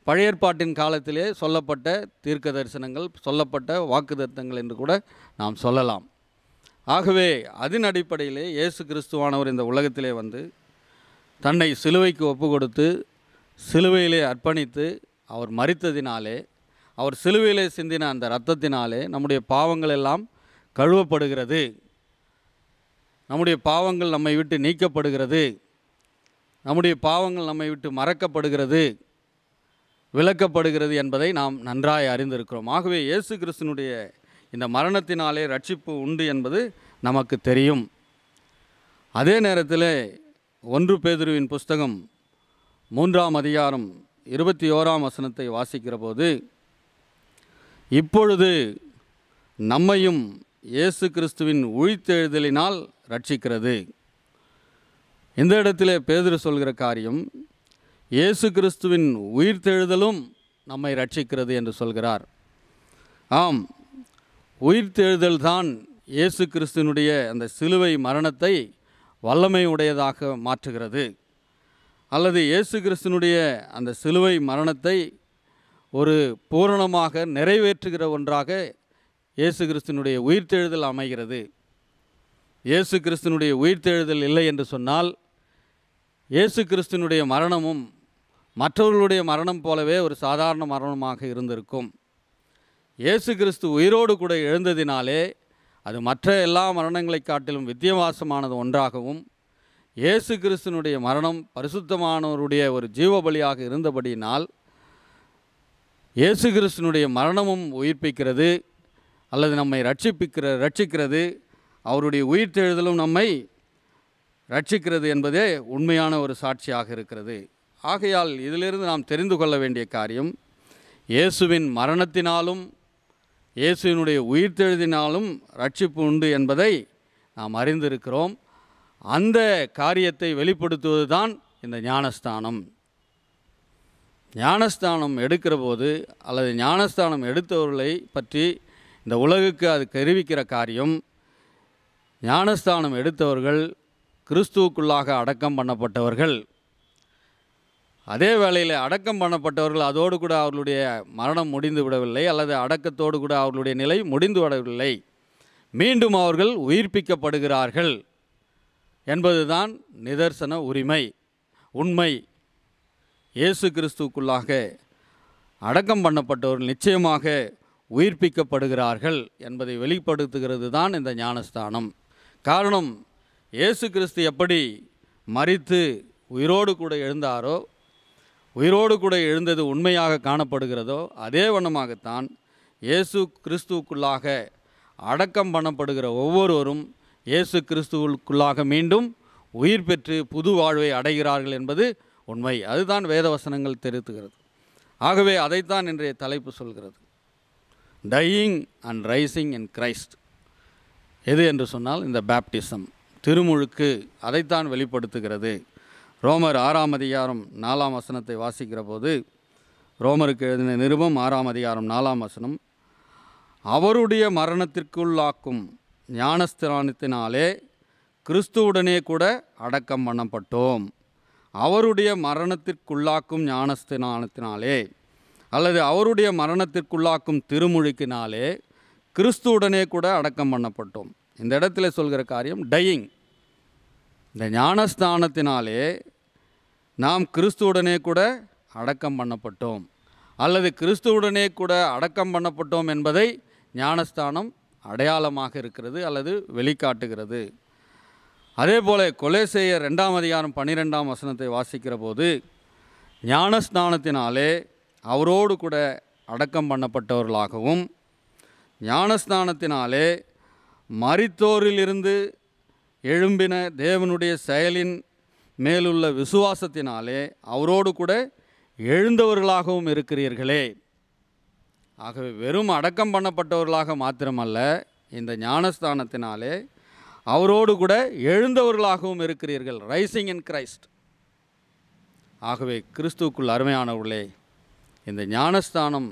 பழையற்பாட்டின் காலத்திலே சொல்லப்பட்ட தீர்க்க தரிசனங்கள் சொல்லப்பட்ட வாக்கு தத்தங்கள் என்று கூட நாம் சொல்லலாம் ஆகவே அதன் அடிப்படையிலே இயேசு கிறிஸ்துவானவர் இந்த உலகத்திலே வந்து தன்னை சிலுவைக்கு ஒப்பு கொடுத்து சிலுவையிலே அர்ப்பணித்து அவர் மறித்ததினாலே அவர் சிலுவையிலே சிந்தின அந்த இரத்தத்தினாலே நம்முடைய பாவங்கள் எல்லாம் கழுவப்படுகிறது நம்முடைய பாவங்கள் நம்மை விட்டு நீக்கப்படுகிறது நம்முடைய பாவங்கள் நம்மை விட்டு மறக்கப்படுகிறது விளக்கப்படுகிறது என்பதை நாம் நன்றாய் அறிந்திருக்கிறோம் ஆகவே இயேசு கிறிஸ்தனுடைய இந்த மரணத்தினாலே ரட்சிப்பு உண்டு என்பது நமக்கு தெரியும் அதே நேரத்தில் ஒன்று பேதுருவின் புஸ்தகம் மூன்றாம் அதிகாரம் இருபத்தி ஓராம் வசனத்தை வாசிக்கிற போது இப்பொழுது நம்மையும் இயேசு கிறிஸ்துவின் உழித்தெழுதலினால் ரட்சிக்கிறது இந்த இடத்திலே பேதர் சொல்கிற காரியம் இயேசு கிறிஸ்துவின் உயிர் தெழுதலும் நம்மை ரட்சிக்கிறது என்று சொல்கிறார் ஆம் உயிர் தான் இயேசு கிறிஸ்துவனுடைய அந்த சிலுவை மரணத்தை வல்லமை உடையதாக மாற்றுகிறது அல்லது இயேசு கிறிஸ்துனுடைய அந்த சிலுவை மரணத்தை ஒரு பூரணமாக நிறைவேற்றுகிற ஒன்றாக இயேசு கிறிஸ்துனுடைய உயிர்த்தெழுதல் அமைகிறது இயேசு கிறிஸ்தனுடைய உயிர்த்தெழுதல் இல்லை என்று சொன்னால் இயேசு கிறிஸ்தனுடைய மரணமும் மற்றவர்களுடைய மரணம் போலவே ஒரு சாதாரண மரணமாக இருந்திருக்கும் இயேசு கிறிஸ்து உயிரோடு கூட எழுந்ததினாலே அது மற்ற எல்லா மரணங்களை காட்டிலும் வித்தியாசமானது ஒன்றாகவும் இயேசு கிறிஸ்தனுடைய மரணம் பரிசுத்தமானவருடைய ஒரு ஜீவபலியாக இருந்தபடியினால் இயேசு கிறிஸ்தனுடைய மரணமும் உயிர்ப்பிக்கிறது அல்லது நம்மை ரட்சிப்பிக்கிற ரட்சிக்கிறது அவருடைய உயிர்த்தெழுதலும் நம்மை ரட்சிக்கிறது என்பதே உண்மையான ஒரு சாட்சியாக இருக்கிறது ஆகையால் இதிலிருந்து நாம் தெரிந்து கொள்ள வேண்டிய காரியம் இயேசுவின் மரணத்தினாலும் இயேசுவினுடைய உயிர்த்தெழுதினாலும் ரட்சிப்பு உண்டு என்பதை நாம் அறிந்திருக்கிறோம் அந்த காரியத்தை வெளிப்படுத்துவது தான் இந்த ஞானஸ்தானம் ஞானஸ்தானம் எடுக்கிற போது அல்லது ஞானஸ்தானம் எடுத்தவர்களை பற்றி இந்த உலகுக்கு அது தெரிவிக்கிற காரியம் ஞானஸ்தானம் எடுத்தவர்கள் கிறிஸ்துவுக்குள்ளாக அடக்கம் பண்ணப்பட்டவர்கள் அதே வேளையில் அடக்கம் பண்ணப்பட்டவர்கள் அதோடு கூட அவர்களுடைய மரணம் முடிந்து விடவில்லை அல்லது அடக்கத்தோடு கூட அவர்களுடைய நிலை முடிந்து விடவில்லை மீண்டும் அவர்கள் உயிர்ப்பிக்கப்படுகிறார்கள் என்பதுதான் நிதர்சன உரிமை உண்மை இயேசு கிறிஸ்துக்குள்ளாக அடக்கம் பண்ணப்பட்டவர்கள் நிச்சயமாக உயிர்ப்பிக்கப்படுகிறார்கள் என்பதை வெளிப்படுத்துகிறது தான் இந்த ஞானஸ்தானம் காரணம் இயேசு கிறிஸ்து எப்படி மறித்து உயிரோடு கூட எழுந்தாரோ உயிரோடு கூட எழுந்தது உண்மையாக காணப்படுகிறதோ அதே வண்ணமாகத்தான் இயேசு கிறிஸ்துவுக்குள்ளாக அடக்கம் பண்ணப்படுகிற ஒவ்வொருவரும் இயேசு கிறிஸ்துவுக்குள்ளாக மீண்டும் உயிர் பெற்று புது வாழ்வை அடைகிறார்கள் என்பது உண்மை அதுதான் வேதவசனங்கள் தெரிவித்துகிறது ஆகவே அதைத்தான் இன்றைய தலைப்பு சொல்கிறது dying and rising in Christ எது என்று சொன்னால் இந்த பேப்டிசம் திருமுழுக்கு அதைத்தான் வெளிப்படுத்துகிறது ரோமர் ஆறாம் அதிகாரம் நாலாம் வசனத்தை வாசிக்கிற போது ரோமருக்கு எழுதின நிருபம் ஆறாம் அதிகாரம் நாலாம் வசனம் அவருடைய மரணத்திற்குள்ளாக்கும் ஞானஸ்திரானத்தினாலே கிறிஸ்துவுடனே கூட அடக்கம் பண்ணப்பட்டோம் அவருடைய மரணத்திற்குள்ளாக்கும் ஞானஸ்திரானத்தினாலே அல்லது அவருடைய மரணத்திற்குள்ளாக்கும் திருமுழுக்கினாலே கிறிஸ்துவுடனே கூட அடக்கம் பண்ணப்பட்டோம் இந்த இடத்துல சொல்கிற காரியம் டையிங் இந்த ஞானஸ்தானத்தினாலே நாம் கிறிஸ்துவுடனே கூட அடக்கம் பண்ணப்பட்டோம் அல்லது கிறிஸ்துவுடனே கூட அடக்கம் பண்ணப்பட்டோம் என்பதை ஞானஸ்தானம் அடையாளமாக இருக்கிறது அல்லது வெளிக்காட்டுகிறது அதே போல செய்ய ரெண்டாம் அதிகாரம் பன்னிரெண்டாம் வசனத்தை வாசிக்கிற போது ஞானஸ்தானத்தினாலே அவரோடு கூட அடக்கம் பண்ணப்பட்டவர்களாகவும் ஞானஸ்தானத்தினாலே மரித்தோரிலிருந்து எழும்பின தேவனுடைய செயலின் மேலுள்ள விசுவாசத்தினாலே அவரோடு கூட எழுந்தவர்களாகவும் இருக்கிறீர்களே ஆகவே வெறும் அடக்கம் பண்ணப்பட்டவர்களாக மாத்திரமல்ல இந்த ஞானஸ்தானத்தினாலே அவரோடு கூட எழுந்தவர்களாகவும் இருக்கிறீர்கள் ரைசிங் இன் கிரைஸ்ட் ஆகவே கிறிஸ்துவுக்குள் அருமையானவர்களே இந்த ஞானஸ்தானம்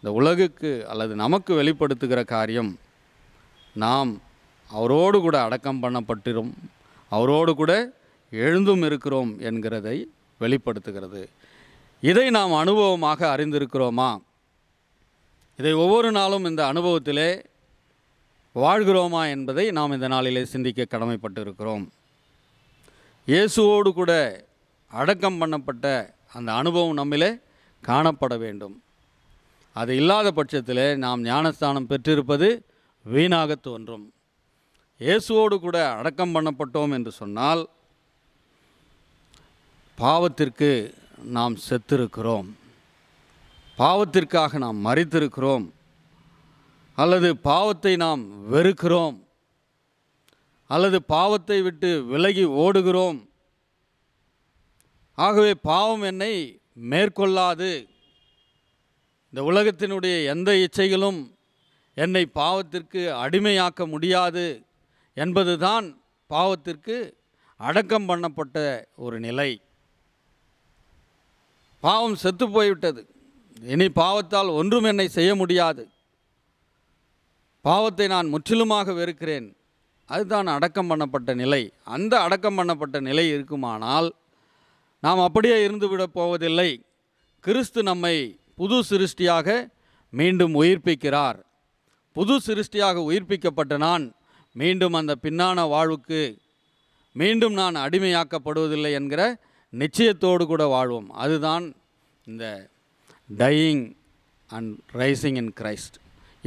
இந்த உலகுக்கு அல்லது நமக்கு வெளிப்படுத்துகிற காரியம் நாம் அவரோடு கூட அடக்கம் பண்ணப்பட்டிரும் அவரோடு கூட எழுந்தும் இருக்கிறோம் என்கிறதை வெளிப்படுத்துகிறது இதை நாம் அனுபவமாக அறிந்திருக்கிறோமா இதை ஒவ்வொரு நாளும் இந்த அனுபவத்திலே வாழ்கிறோமா என்பதை நாம் இந்த நாளிலே சிந்திக்க கடமைப்பட்டு இருக்கிறோம் இயேசுவோடு கூட அடக்கம் பண்ணப்பட்ட அந்த அனுபவம் நம்மிலே காணப்பட வேண்டும் அது இல்லாத பட்சத்தில் நாம் ஞானஸ்தானம் பெற்றிருப்பது வீணாக தோன்றும் இயேசுவோடு கூட அடக்கம் பண்ணப்பட்டோம் என்று சொன்னால் பாவத்திற்கு நாம் செத்திருக்கிறோம் பாவத்திற்காக நாம் மறித்திருக்கிறோம் அல்லது பாவத்தை நாம் வெறுக்கிறோம் அல்லது பாவத்தை விட்டு விலகி ஓடுகிறோம் ஆகவே பாவம் என்னை மேற்கொள்ளாது இந்த உலகத்தினுடைய எந்த இச்சைகளும் என்னை பாவத்திற்கு அடிமையாக்க முடியாது என்பதுதான் பாவத்திற்கு அடக்கம் பண்ணப்பட்ட ஒரு நிலை பாவம் செத்து போய்விட்டது இனி பாவத்தால் ஒன்றும் என்னை செய்ய முடியாது பாவத்தை நான் முற்றிலுமாக வெறுக்கிறேன் அதுதான் அடக்கம் பண்ணப்பட்ட நிலை அந்த அடக்கம் பண்ணப்பட்ட நிலை இருக்குமானால் நாம் அப்படியே இருந்துவிடப் போவதில்லை கிறிஸ்து நம்மை புது சிருஷ்டியாக மீண்டும் உயிர்ப்பிக்கிறார் புது சிருஷ்டியாக உயிர்ப்பிக்கப்பட்ட நான் மீண்டும் அந்த பின்னான வாழ்வுக்கு மீண்டும் நான் அடிமையாக்கப்படுவதில்லை என்கிற நிச்சயத்தோடு கூட வாழ்வோம் அதுதான் இந்த dying and rising in Christ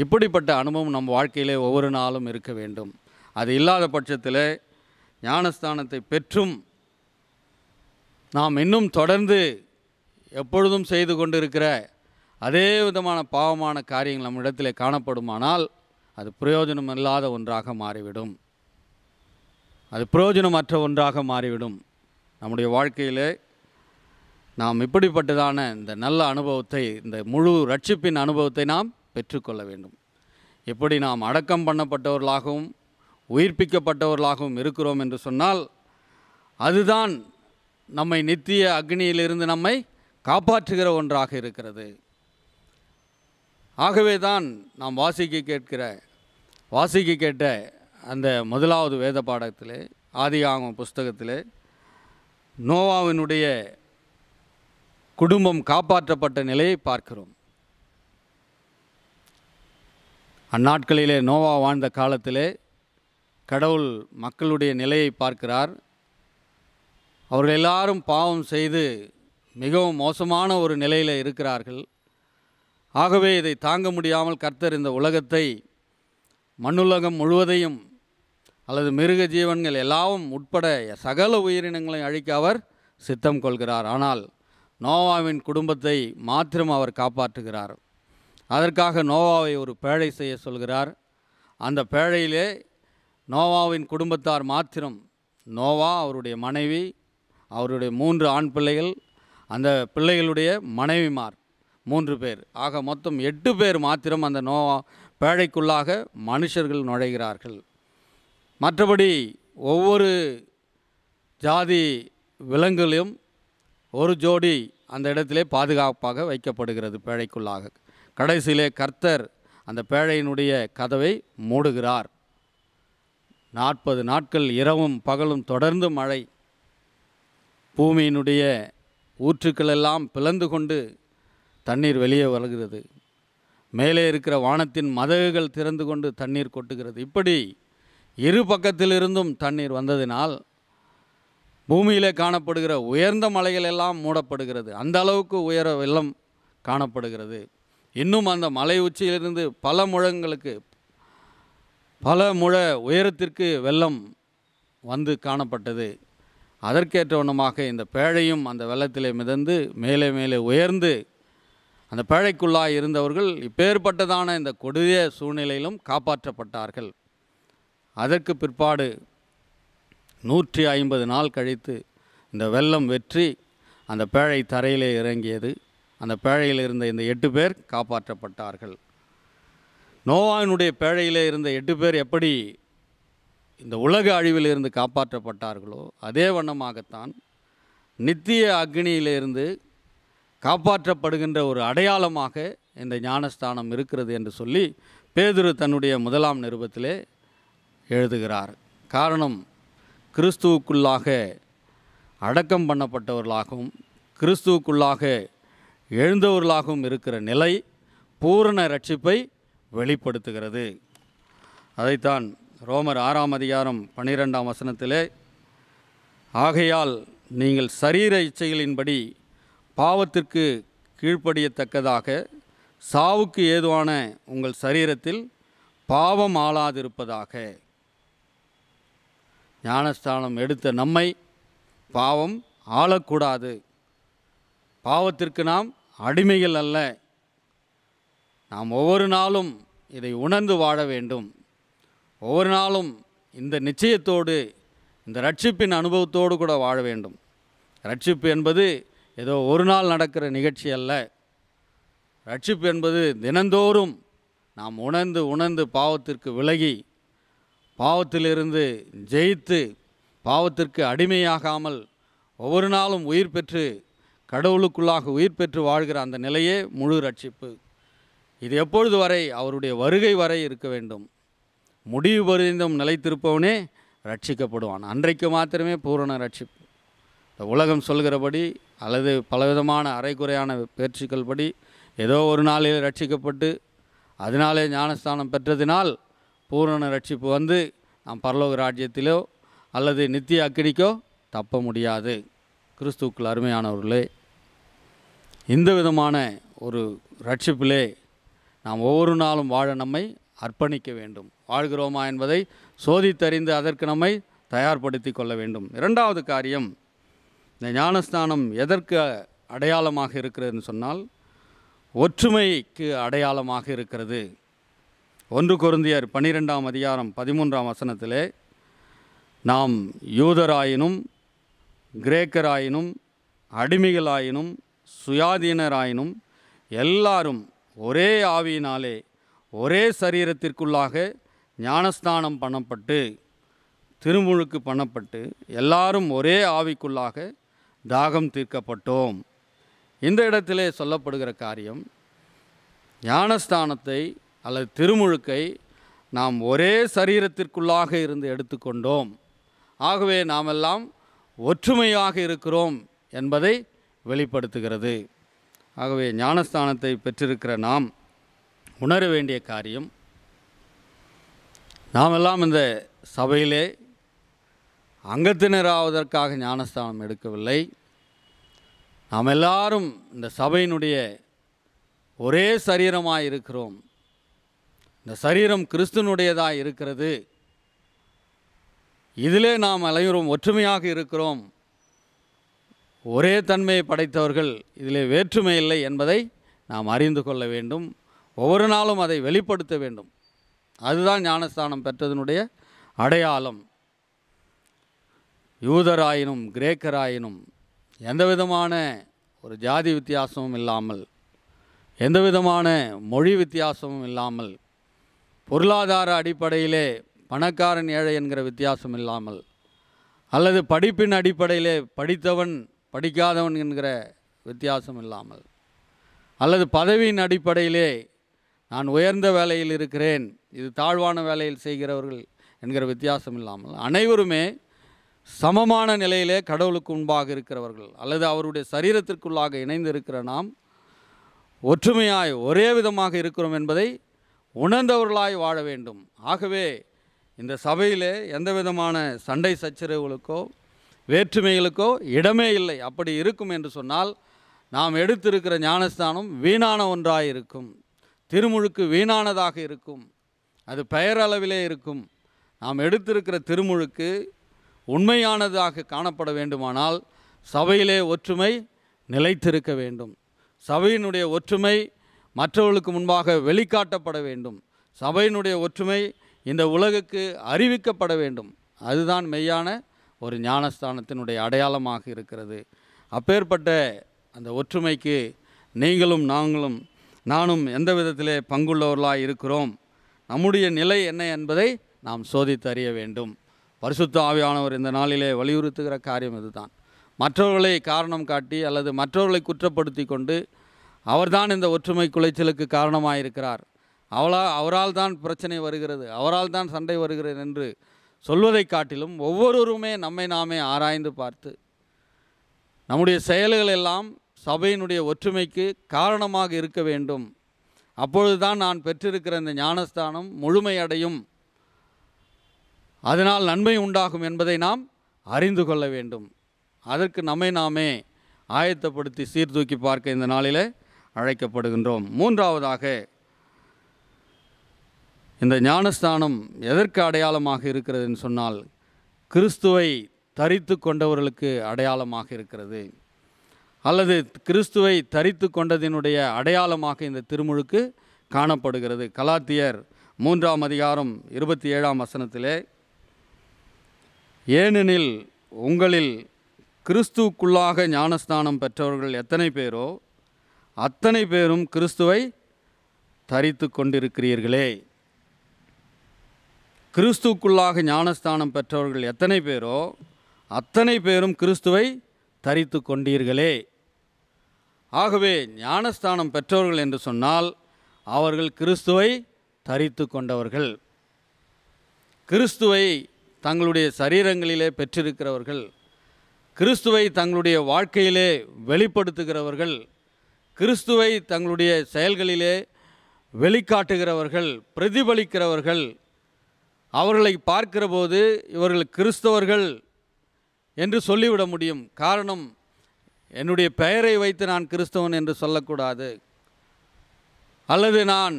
இப்படிப்பட்ட அனுபவம் நம் வாழ்க்கையிலே ஒவ்வொரு நாளும் இருக்க வேண்டும் அது இல்லாத பட்சத்தில் ஞானஸ்தானத்தை பெற்றும் நாம் இன்னும் தொடர்ந்து எப்பொழுதும் செய்து கொண்டிருக்கிற அதே விதமான பாவமான காரியங்கள் நம்மிடத்தில் காணப்படுமானால் அது பிரயோஜனம் இல்லாத ஒன்றாக மாறிவிடும் அது பிரயோஜனமற்ற ஒன்றாக மாறிவிடும் நம்முடைய வாழ்க்கையிலே நாம் இப்படிப்பட்டதான இந்த நல்ல அனுபவத்தை இந்த முழு ரட்சிப்பின் அனுபவத்தை நாம் பெற்றுக்கொள்ள வேண்டும் எப்படி நாம் அடக்கம் பண்ணப்பட்டவர்களாகவும் உயிர்ப்பிக்கப்பட்டவர்களாகவும் இருக்கிறோம் என்று சொன்னால் அதுதான் நம்மை நித்திய அக்னியிலிருந்து நம்மை காப்பாற்றுகிற ஒன்றாக இருக்கிறது ஆகவே தான் நாம் வாசிக்க கேட்கிற வாசிக்க கேட்ட அந்த முதலாவது வேத பாடத்தில் ஆதி ஆகும் புஸ்தகத்தில் நோவாவினுடைய குடும்பம் காப்பாற்றப்பட்ட நிலையை பார்க்கிறோம் அந்நாட்களிலே நோவா வாழ்ந்த காலத்திலே கடவுள் மக்களுடைய நிலையை பார்க்கிறார் அவர்கள் எல்லாரும் பாவம் செய்து மிகவும் மோசமான ஒரு நிலையில் இருக்கிறார்கள் ஆகவே இதை தாங்க முடியாமல் கர்த்தர் இந்த உலகத்தை மண்ணுலகம் முழுவதையும் அல்லது மிருக ஜீவன்கள் எல்லாவும் உட்பட சகல உயிரினங்களையும் அழிக்க அவர் சித்தம் கொள்கிறார் ஆனால் நோவாவின் குடும்பத்தை மாத்திரம் அவர் காப்பாற்றுகிறார் அதற்காக நோவாவை ஒரு பேழை செய்ய சொல்கிறார் அந்த பேழையிலே நோவாவின் குடும்பத்தார் மாத்திரம் நோவா அவருடைய மனைவி அவருடைய மூன்று ஆண் பிள்ளைகள் அந்த பிள்ளைகளுடைய மனைவிமார் மூன்று பேர் ஆக மொத்தம் எட்டு பேர் மாத்திரம் அந்த நோ பேழைக்குள்ளாக மனுஷர்கள் நுழைகிறார்கள் மற்றபடி ஒவ்வொரு ஜாதி விலங்குகளையும் ஒரு ஜோடி அந்த இடத்திலே பாதுகாப்பாக வைக்கப்படுகிறது பேழைக்குள்ளாக கடைசியிலே கர்த்தர் அந்த பேழையினுடைய கதவை மூடுகிறார் நாற்பது நாட்கள் இரவும் பகலும் தொடர்ந்து மழை பூமியினுடைய ஊற்றுக்களெல்லாம் பிளந்து கொண்டு தண்ணீர் வெளியே வருகிறது மேலே இருக்கிற வானத்தின் மதகுகள் திறந்து கொண்டு தண்ணீர் கொட்டுகிறது இப்படி இரு பக்கத்திலிருந்தும் தண்ணீர் வந்ததினால் பூமியிலே காணப்படுகிற உயர்ந்த மலைகள் எல்லாம் மூடப்படுகிறது அந்த அளவுக்கு உயர வெள்ளம் காணப்படுகிறது இன்னும் அந்த மலை உச்சியிலிருந்து பல முழங்களுக்கு பல முழ உயரத்திற்கு வெள்ளம் வந்து காணப்பட்டது அதற்கேற்ற இந்த பேழையும் அந்த வெள்ளத்திலே மிதந்து மேலே மேலே உயர்ந்து அந்த பேழைக்குள்ளாய் இருந்தவர்கள் இப்பேற்பட்டதான இந்த கொடிய சூழ்நிலையிலும் காப்பாற்றப்பட்டார்கள் அதற்கு பிற்பாடு நூற்றி ஐம்பது நாள் கழித்து இந்த வெள்ளம் வெற்றி அந்த பேழை தரையிலே இறங்கியது அந்த பேழையில் இருந்த இந்த எட்டு பேர் காப்பாற்றப்பட்டார்கள் நோவாயினுடைய பேழையிலே இருந்த எட்டு பேர் எப்படி இந்த உலக அழிவிலிருந்து காப்பாற்றப்பட்டார்களோ அதே வண்ணமாகத்தான் நித்திய அக்னியிலிருந்து காப்பாற்றப்படுகின்ற ஒரு அடையாளமாக இந்த ஞானஸ்தானம் இருக்கிறது என்று சொல்லி பேதுரு தன்னுடைய முதலாம் நிருபத்திலே எழுதுகிறார் காரணம் கிறிஸ்துவுக்குள்ளாக அடக்கம் பண்ணப்பட்டவர்களாகவும் கிறிஸ்துவுக்குள்ளாக எழுந்தவர்களாகவும் இருக்கிற நிலை பூரண ரட்சிப்பை வெளிப்படுத்துகிறது அதைத்தான் ரோமர் ஆறாம் அதிகாரம் பன்னிரெண்டாம் வசனத்திலே ஆகையால் நீங்கள் சரீர இச்சைகளின்படி பாவத்திற்கு கீழ்ப்படியத்தக்கதாக சாவுக்கு ஏதுவான உங்கள் சரீரத்தில் பாவம் ஆளாதிருப்பதாக ஞானஸ்தானம் எடுத்த நம்மை பாவம் ஆளக்கூடாது பாவத்திற்கு நாம் அடிமைகள் அல்ல நாம் ஒவ்வொரு நாளும் இதை உணர்ந்து வாழ வேண்டும் ஒவ்வொரு நாளும் இந்த நிச்சயத்தோடு இந்த ரட்சிப்பின் அனுபவத்தோடு கூட வாழ வேண்டும் ரட்சிப்பு என்பது ஏதோ ஒரு நாள் நடக்கிற நிகழ்ச்சி அல்ல ரட்சிப்பு என்பது தினந்தோறும் நாம் உணர்ந்து உணர்ந்து பாவத்திற்கு விலகி பாவத்திலிருந்து ஜெயித்து பாவத்திற்கு அடிமையாகாமல் ஒவ்வொரு நாளும் உயிர் பெற்று கடவுளுக்குள்ளாக உயிர் பெற்று வாழ்கிற அந்த நிலையே முழு ரட்சிப்பு இது எப்பொழுது வரை அவருடைய வருகை வரை இருக்க வேண்டும் முடிவு பொருந்தும் நிலைத்திருப்பவனே ரட்சிக்கப்படுவான் அன்றைக்கு மாத்திரமே பூரண ரட்சிப்பு உலகம் சொல்கிறபடி அல்லது பலவிதமான அரைக்குறையான பேச்சுக்கள் படி ஏதோ ஒரு நாளில் ரட்சிக்கப்பட்டு அதனாலே ஞானஸ்தானம் பெற்றதினால் பூரண ரட்சிப்பு வந்து நாம் பரலோக ராஜ்யத்திலோ அல்லது நித்திய அக்கடிக்கோ தப்ப முடியாது கிறிஸ்துக்கள் அருமையானவர்களே இந்த விதமான ஒரு ரட்சிப்பிலே நாம் ஒவ்வொரு நாளும் வாழ நம்மை அர்ப்பணிக்க வேண்டும் வாழ்கிறோமா என்பதை சோதித்தறிந்து அதற்கு நம்மை தயார்படுத்தி கொள்ள வேண்டும் இரண்டாவது காரியம் இந்த ஞானஸ்நானம் எதற்கு அடையாளமாக இருக்கிறதுன்னு சொன்னால் ஒற்றுமைக்கு அடையாளமாக இருக்கிறது ஒன்று குருந்தியர் பனிரெண்டாம் அதிகாரம் பதிமூன்றாம் வசனத்திலே நாம் யூதராயினும் கிரேக்கராயினும் அடிமைகளாயினும் சுயாதீனராயினும் எல்லாரும் ஒரே ஆவியினாலே ஒரே சரீரத்திற்குள்ளாக ஞானஸ்நானம் பண்ணப்பட்டு திருமுழுக்கு பண்ணப்பட்டு எல்லாரும் ஒரே ஆவிக்குள்ளாக தாகம் தீர்க்கப்பட்டோம் இந்த இடத்திலே சொல்லப்படுகிற காரியம் ஞானஸ்தானத்தை அல்லது திருமுழுக்கை நாம் ஒரே சரீரத்திற்குள்ளாக இருந்து எடுத்துக்கொண்டோம் ஆகவே நாமெல்லாம் ஒற்றுமையாக இருக்கிறோம் என்பதை வெளிப்படுத்துகிறது ஆகவே ஞானஸ்தானத்தை பெற்றிருக்கிற நாம் உணர வேண்டிய காரியம் நாமெல்லாம் இந்த சபையிலே அங்கத்தினராவதற்காக ஞானஸ்தானம் எடுக்கவில்லை நாம் எல்லாரும் இந்த சபையினுடைய ஒரே சரீரமாக இருக்கிறோம் இந்த சரீரம் கிறிஸ்துனுடையதாக இருக்கிறது இதிலே நாம் அலைவரும் ஒற்றுமையாக இருக்கிறோம் ஒரே தன்மையை படைத்தவர்கள் இதிலே வேற்றுமை இல்லை என்பதை நாம் அறிந்து கொள்ள வேண்டும் ஒவ்வொரு நாளும் அதை வெளிப்படுத்த வேண்டும் அதுதான் ஞானஸ்தானம் பெற்றதனுடைய அடையாளம் யூதராயினும் கிரேக்கராயினும் எந்த விதமான ஒரு ஜாதி வித்தியாசமும் இல்லாமல் எந்த விதமான மொழி வித்தியாசமும் இல்லாமல் பொருளாதார அடிப்படையிலே பணக்காரன் ஏழை என்கிற வித்தியாசம் இல்லாமல் அல்லது படிப்பின் அடிப்படையிலே படித்தவன் படிக்காதவன் என்கிற வித்தியாசம் இல்லாமல் அல்லது பதவியின் அடிப்படையிலே நான் உயர்ந்த வேலையில் இருக்கிறேன் இது தாழ்வான வேலையில் செய்கிறவர்கள் என்கிற வித்தியாசம் இல்லாமல் அனைவருமே சமமான நிலையிலே கடவுளுக்கு முன்பாக இருக்கிறவர்கள் அல்லது அவருடைய சரீரத்திற்குள்ளாக இணைந்து இருக்கிற நாம் ஒற்றுமையாய் ஒரே விதமாக இருக்கிறோம் என்பதை உணர்ந்தவர்களாய் வாழ வேண்டும் ஆகவே இந்த சபையிலே எந்த விதமான சண்டை சச்சரவுகளுக்கோ வேற்றுமைகளுக்கோ இடமே இல்லை அப்படி இருக்கும் என்று சொன்னால் நாம் எடுத்திருக்கிற ஞானஸ்தானம் வீணான ஒன்றாக இருக்கும் திருமுழுக்கு வீணானதாக இருக்கும் அது பெயரளவிலே இருக்கும் நாம் எடுத்திருக்கிற திருமுழுக்கு உண்மையானதாக காணப்பட வேண்டுமானால் சபையிலே ஒற்றுமை நிலைத்திருக்க வேண்டும் சபையினுடைய ஒற்றுமை மற்றவர்களுக்கு முன்பாக வெளிக்காட்டப்பட வேண்டும் சபையினுடைய ஒற்றுமை இந்த உலகுக்கு அறிவிக்கப்பட வேண்டும் அதுதான் மெய்யான ஒரு ஞானஸ்தானத்தினுடைய அடையாளமாக இருக்கிறது அப்பேற்பட்ட அந்த ஒற்றுமைக்கு நீங்களும் நாங்களும் நானும் எந்த விதத்திலே பங்குள்ளவர்களாக இருக்கிறோம் நம்முடைய நிலை என்ன என்பதை நாம் சோதித்தறிய வேண்டும் பரிசுத்த ஆவியானவர் இந்த நாளிலே வலியுறுத்துகிற காரியம் இதுதான் மற்றவர்களை காரணம் காட்டி அல்லது மற்றவர்களை குற்றப்படுத்தி கொண்டு அவர்தான் இந்த ஒற்றுமை குலைச்சலுக்கு காரணமாயிருக்கிறார் அவளா அவரால் தான் பிரச்சனை வருகிறது அவரால் தான் சண்டை வருகிறது என்று சொல்வதை காட்டிலும் ஒவ்வொருவருமே நம்மை நாமே ஆராய்ந்து பார்த்து நம்முடைய செயல்கள் எல்லாம் சபையினுடைய ஒற்றுமைக்கு காரணமாக இருக்க வேண்டும் அப்பொழுதுதான் நான் பெற்றிருக்கிற இந்த ஞானஸ்தானம் முழுமையடையும் அதனால் நன்மை உண்டாகும் என்பதை நாம் அறிந்து கொள்ள வேண்டும் அதற்கு நம்மை நாமே ஆயத்தப்படுத்தி சீர்தூக்கி பார்க்க இந்த நாளில் அழைக்கப்படுகின்றோம் மூன்றாவதாக இந்த ஞானஸ்தானம் எதற்கு அடையாளமாக இருக்கிறதுன்னு சொன்னால் கிறிஸ்துவை தரித்து கொண்டவர்களுக்கு அடையாளமாக இருக்கிறது அல்லது கிறிஸ்துவை தரித்து கொண்டதினுடைய அடையாளமாக இந்த திருமுழுக்கு காணப்படுகிறது கலாத்தியர் மூன்றாம் அதிகாரம் இருபத்தி ஏழாம் வசனத்திலே ஏனெனில் உங்களில் கிறிஸ்துக்குள்ளாக ஞானஸ்தானம் பெற்றவர்கள் எத்தனை பேரோ அத்தனை பேரும் கிறிஸ்துவை தரித்து கொண்டிருக்கிறீர்களே கிறிஸ்துக்குள்ளாக ஞானஸ்தானம் பெற்றவர்கள் எத்தனை பேரோ அத்தனை பேரும் கிறிஸ்துவை தரித்து கொண்டீர்களே ஆகவே ஞானஸ்தானம் பெற்றவர்கள் என்று சொன்னால் அவர்கள் கிறிஸ்துவை தரித்து கொண்டவர்கள் கிறிஸ்துவை தங்களுடைய சரீரங்களிலே பெற்றிருக்கிறவர்கள் கிறிஸ்துவை தங்களுடைய வாழ்க்கையிலே வெளிப்படுத்துகிறவர்கள் கிறிஸ்துவை தங்களுடைய செயல்களிலே வெளிக்காட்டுகிறவர்கள் பிரதிபலிக்கிறவர்கள் அவர்களை பார்க்கிறபோது இவர்கள் கிறிஸ்தவர்கள் என்று சொல்லிவிட முடியும் காரணம் என்னுடைய பெயரை வைத்து நான் கிறிஸ்தவன் என்று சொல்லக்கூடாது அல்லது நான்